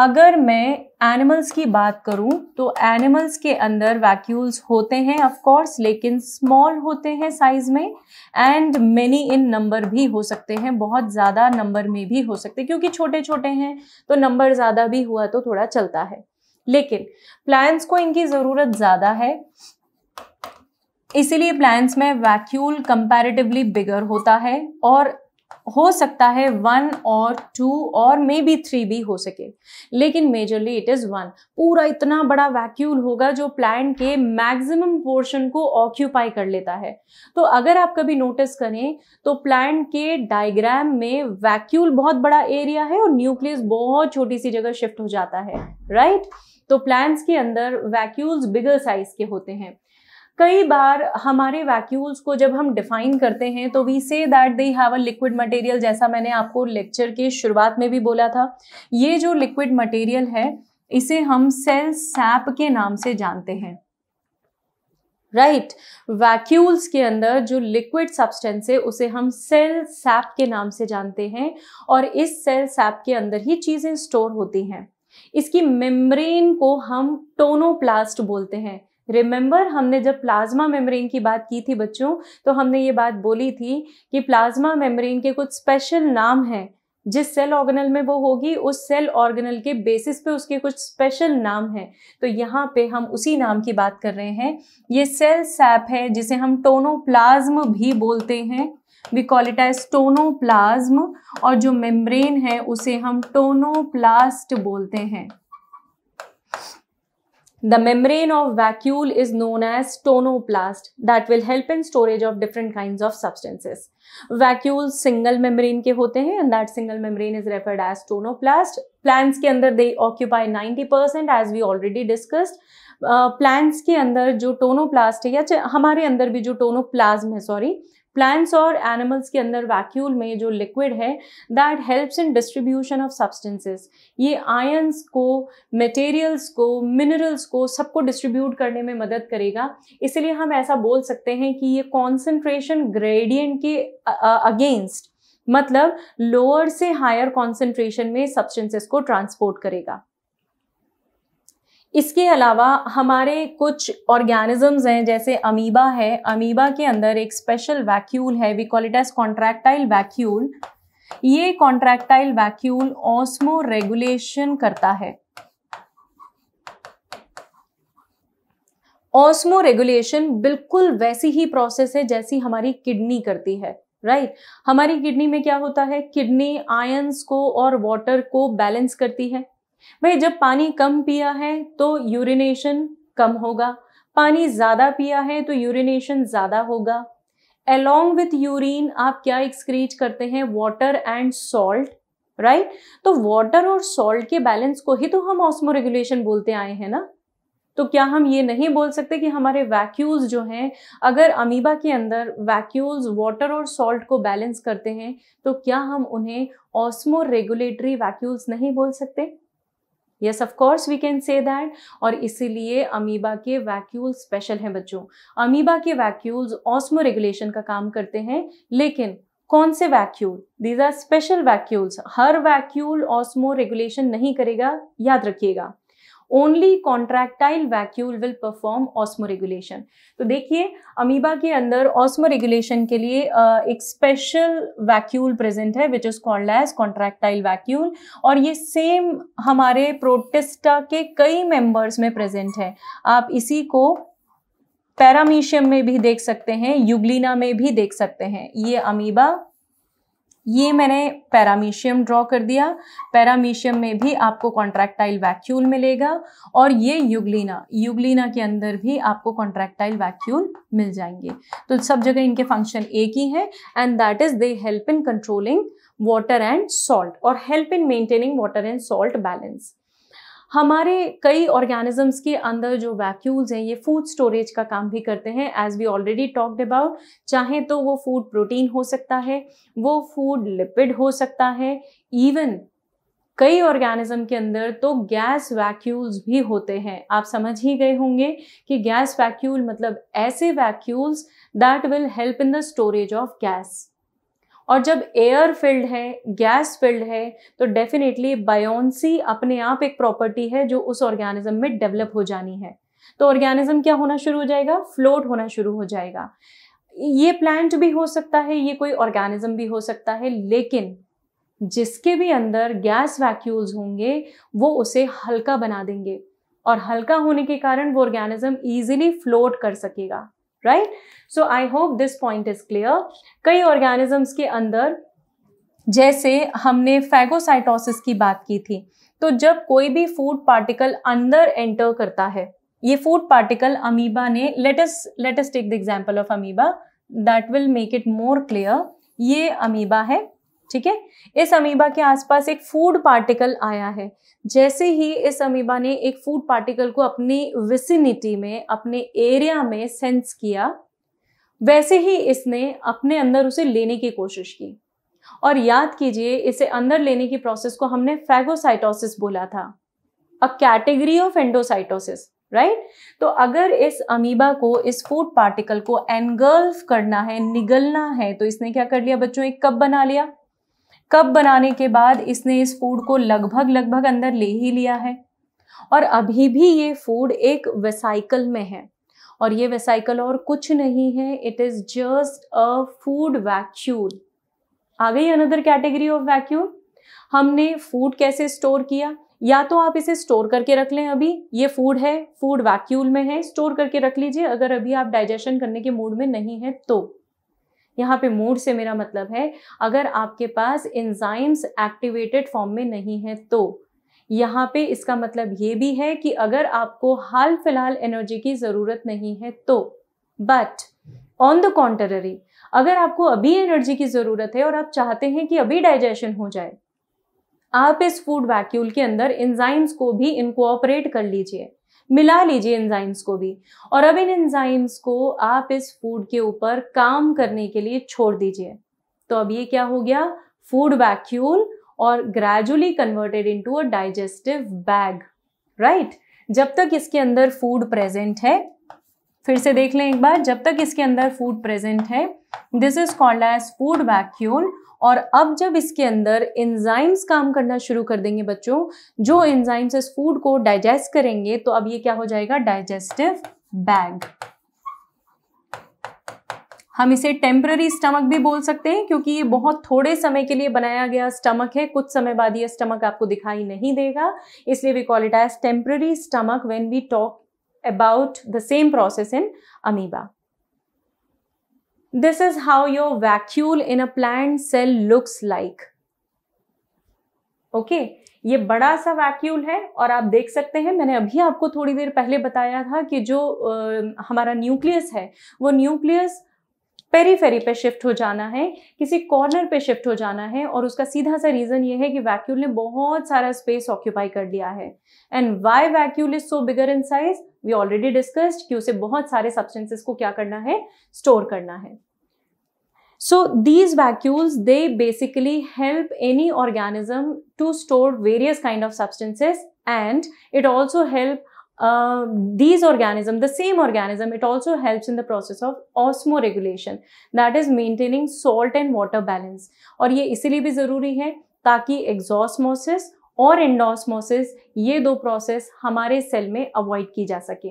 अगर मैं एनिमल्स की बात करूं तो एनिमल्स के अंदर वैक्यूल्स होते हैं ऑफ कोर्स लेकिन स्मॉल होते हैं साइज में एंड मेनी इन नंबर भी हो सकते हैं बहुत ज़्यादा नंबर में भी हो सकते हैं क्योंकि छोटे छोटे हैं तो नंबर ज़्यादा भी हुआ तो थोड़ा चलता है लेकिन प्लान्स को इनकी ज़रूरत ज़्यादा है इसीलिए प्लान्स में वैक्यूल कंपैरेटिवली बिगर होता है और हो सकता है वन और टू और मे बी थ्री भी हो सके लेकिन मेजरली इट इज़ वन पूरा इतना बड़ा वैक्यूल होगा जो प्लांट के मैक्सिमम पोर्शन को ऑक्यूपाई कर लेता है तो अगर आप कभी नोटिस करें तो प्लांट के डायग्राम में वैक्यूल बहुत बड़ा एरिया है और न्यूक्लियस बहुत छोटी सी जगह शिफ्ट हो जाता है राइट right? तो प्लांट्स के अंदर वैक्यूल्स बिगर साइज के होते हैं कई बार हमारे वैक्यूल्स को जब हम डिफाइन करते हैं तो we say that they have a liquid material जैसा मैंने आपको लेक्चर के शुरुआत में भी बोला था ये जो लिक्विड मटेरियल है इसे हम सेल सैप के नाम से जानते हैं राइट right. वैक्यूल्स के अंदर जो लिक्विड सब्सटेंस है उसे हम सेल सैप के नाम से जानते हैं और इस सेल सैप के अंदर ही चीज़ें स्टोर होती हैं इसकी मेम्ब्रेन को हम टोनोप्लास्ट बोलते हैं रिमेंबर हमने जब प्लाज्मा मेम्ब्रेन की बात की थी बच्चों तो हमने ये बात बोली थी कि प्लाज्मा मेम्ब्रेन के कुछ स्पेशल नाम हैं जिस सेल ऑर्गेनल में वो होगी उस सेल ऑर्गेनल के बेसिस पे उसके कुछ स्पेशल नाम हैं तो यहाँ पे हम उसी नाम की बात कर रहे हैं ये सेल सैप है जिसे हम टोनोप्लाज्म भी बोलते हैं we call it as tonoplasm और जो मेम्ब्रेन है उसे हम टोनोप्लास्ट बोलते हैं The membrane of vacuole is known as tonoplast that will help in storage of different kinds of substances. Vacuoles single membrane के होते हैं and that single membrane is referred as tonoplast. Plants के अंदर they occupy 90% as we already discussed. Plants uh, के अंदर जो tonoplast है या हमारे अंदर भी जो टोनोप्लाज्म है सॉरी प्लांट्स और एनिमल्स के अंदर वैक्यूल में जो लिक्विड है that helps in distribution of substances ये आयंस को मटेरियल्स को मिनरल्स को सबको डिस्ट्रीब्यूट करने में मदद करेगा इसलिए हम ऐसा बोल सकते हैं कि ये कॉन्सेंट्रेशन ग्रेडियंट के अगेंस्ट मतलब लोअर से हायर कॉन्सेंट्रेशन में सब्सटेंसेस को ट्रांसपोर्ट करेगा इसके अलावा हमारे कुछ ऑर्गेनिजम्स हैं जैसे अमीबा है अमीबा के अंदर एक स्पेशल वैक्यूल है we call it as contractile vacuole ये कॉन्ट्रैक्टाइल वैक्यूल ऑस्मो रेगुलेशन करता है ऑस्मो रेगुलेशन बिल्कुल वैसी ही प्रोसेस है जैसी हमारी किडनी करती है राइट right? हमारी किडनी में क्या होता है किडनी आयंस को और वाटर को बैलेंस करती है भाई जब पानी कम पिया है तो यूरिनेशन कम होगा पानी ज़्यादा पिया है तो यूरिनेशन ज़्यादा होगा अलॉन्ग विथ यूरिन आप क्या एक्सक्रीट करते हैं वाटर एंड सॉल्ट राइट तो वाटर और सॉल्ट के बैलेंस को ही तो हम ऑस्मो रेगुलेशन बोलते आए हैं ना तो क्या हम ये नहीं बोल सकते कि हमारे वैक्यूल्स जो हैं अगर अमीबा के अंदर वैक्यूल्स वाटर और सॉल्ट को बैलेंस करते हैं तो क्या हम उन्हें ऑस्मो रेगुलेटरी वैक्यूल्स नहीं बोल सकते yes of course we can say that और इसीलिए अमीबा के वैक्यूल स्पेशल हैं बच्चों अमीबा के वैक्यूल्स ऑस्मो रेगुलेशन का काम करते हैं लेकिन कौन से vacuole these are special vacuoles हर वैक्यूल ऑस्मो रेगुलेशन नहीं करेगा याद रखिएगा only contractile vacuole will perform regulation तो देखिए अमीबा के अंदर ऑस्मो रेगुलेशन के लिए एक स्पेशल वैक्यूल प्रेजेंट है which is called as contractile vacuole और ये सेम हमारे प्रोटेस्टा के कई मेंबर्स में प्रेजेंट है आप इसी को पैरामीशियम में भी देख सकते हैं युगलिना में भी देख सकते हैं ये अमीबा ये मैंने पैरामीशियम ड्रॉ कर दिया पैरामीशियम में भी आपको कॉन्ट्रैक्टाइल वैक्यूल मिलेगा और ये युगलीना युगलीना के अंदर भी आपको कॉन्ट्रैक्टाइल वैक्यूल मिल जाएंगे तो सब जगह इनके फंक्शन एक ही है and that is they help in controlling water and salt और help in maintaining water and salt balance हमारे कई ऑर्गेनिजम्स के अंदर जो वैक्यूल्स हैं ये फूड स्टोरेज का काम भी करते हैं as we already talked about चाहे तो वो फूड प्रोटीन हो सकता है वो फूड लिपिड हो सकता है इवन कई ऑर्गेनिज्म के अंदर तो गैस वैक्यूल्स भी होते हैं आप समझ ही गए होंगे कि गैस वैक्यूल मतलब ऐसे vacuoles that will help in the storage of gas और जब एयर फिल्ड है गैस फिल्ड है तो डेफिनेटली बायोन्सी अपने आप एक प्रॉपर्टी है जो उस ऑर्गेनिज्म में डेवलप हो जानी है तो ऑर्गेनिज्म क्या होना शुरू हो जाएगा फ्लोट होना शुरू हो जाएगा ये प्लांट भी हो सकता है ये कोई ऑर्गेनिज्म भी हो सकता है लेकिन जिसके भी अंदर गैस वैक्यूल्स होंगे वो उसे हल्का बना देंगे और हल्का होने के कारण वो ऑर्गेनिज्म ईजिली फ्लोट कर सकेगा right so I hope this point is clear कई ऑर्गेनिजम्स के अंदर जैसे हमने फैगोसाइटोसिस की बात की थी तो जब कोई भी फूड पार्टिकल अंदर एंटर करता है ये फूड पार्टिकल अमीबा ने let's let's take the example of amoeba that will make it more clear ये अमीबा है ठीक है इस अमीबा के आसपास एक फूड पार्टिकल आया है जैसे ही इस अमीबा ने एक फूड पार्टिकल को अपनी विसिनिटी में अपने एरिया में सेंस किया वैसे ही इसने अपने अंदर उसे लेने की कोशिश की और याद कीजिए इसे अंदर लेने की प्रोसेस को हमने फैगोसाइटोसिस बोला था a category of endocytosis right तो अगर इस अमीबा को इस फूड पार्टिकल को एनगल्फ करना है निगलना है तो इसने क्या कर लिया बच्चों एक कप बना लिया कप बनाने के बाद इसने इस फूड को लगभग लगभग अंदर ले ही लिया है और अभी भी ये फूड एक वेसाइकल में है और ये वेसाइकल और कुछ नहीं है it is just a food vacuole आ गई अनदर कैटेगरी ऑफ वैक्यूल हमने फूड कैसे स्टोर किया या तो आप इसे स्टोर करके रख लें अभी ये फूड है फूड वैक्यूल में है स्टोर करके रख लीजिए अगर अभी आप डाइजेशन करने के मूड में नहीं है तो यहाँ पे मूड से मेरा मतलब है अगर आपके पास एंजाइम्स एक्टिवेटेड फॉर्म में नहीं है तो यहाँ पे इसका मतलब ये भी है कि अगर आपको हाल फिलहाल एनर्जी की ज़रूरत नहीं है तो बट ऑन द कॉन्टररी अगर आपको अभी एनर्जी की ज़रूरत है और आप चाहते हैं कि अभी डाइजेशन हो जाए आप इस फूड वैक्यूल के अंदर इंजाइम्स को भी इनकोऑपरेट कर लीजिए मिला लीजिए एंजाइम्स को भी और अब इन एंजाइम्स को आप इस फूड के ऊपर काम करने के लिए छोड़ दीजिए तो अब ये क्या हो गया फूड वैक्यूल और gradually converted into a digestive bag right जब तक इसके अंदर फूड प्रेजेंट है फिर से देख लें एक बार जब तक इसके अंदर फूड प्रेजेंट है this is called as food vacuole और अब जब इसके अंदर इंजाइम्स काम करना शुरू कर देंगे बच्चों जो एंजाइम्स इस फूड को डाइजेस्ट करेंगे तो अब ये क्या हो जाएगा डाइजेस्टिव बैग हम इसे टेम्प्ररी स्टमक भी बोल सकते हैं क्योंकि ये बहुत थोड़े समय के लिए बनाया गया स्टमक है कुछ समय बाद ये स्टमक आपको दिखाई नहीं देगा इसलिए we call it as temporary stomach when we talk about the same process in amoeba this is how your vacuole in a plant cell looks like okay ये बड़ा सा वैक्यूल है और आप देख सकते हैं मैंने अभी आपको थोड़ी देर पहले बताया था कि जो आ, हमारा न्यूक्लियस है वो न्यूक्लियस पेरीफेरी पे शिफ्ट हो जाना है किसी कॉर्नर पे शिफ्ट हो जाना है और उसका सीधा सा रीज़न ये है कि वैक्यूल ने बहुत सारा स्पेस ऑक्यूपाई कर लिया है and why vacuole is so bigger in size we already discussed कि उसे बहुत सारे सब्सटेंसेस को क्या करना है स्टोर करना है so these vacuoles they basically help any organism to store various kind of substances and it also help uh, these organism the same organism it also helps in the process of osmoregulation that is maintaining salt and water balance और ये इसीलिए भी ज़रूरी है ताकि exosmosis और एंडोसमोसिस ये दो प्रोसेस हमारे सेल में अवॉइड की जा सके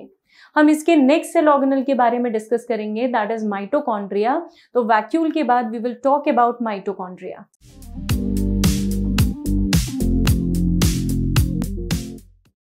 हम इसके नेक्स्ट सेल ऑर्गेनल के बारे में डिस्कस करेंगे दैट इज माइटोकॉन्ड्रिया तो वैक्यूल के बाद we will talk about mitochondria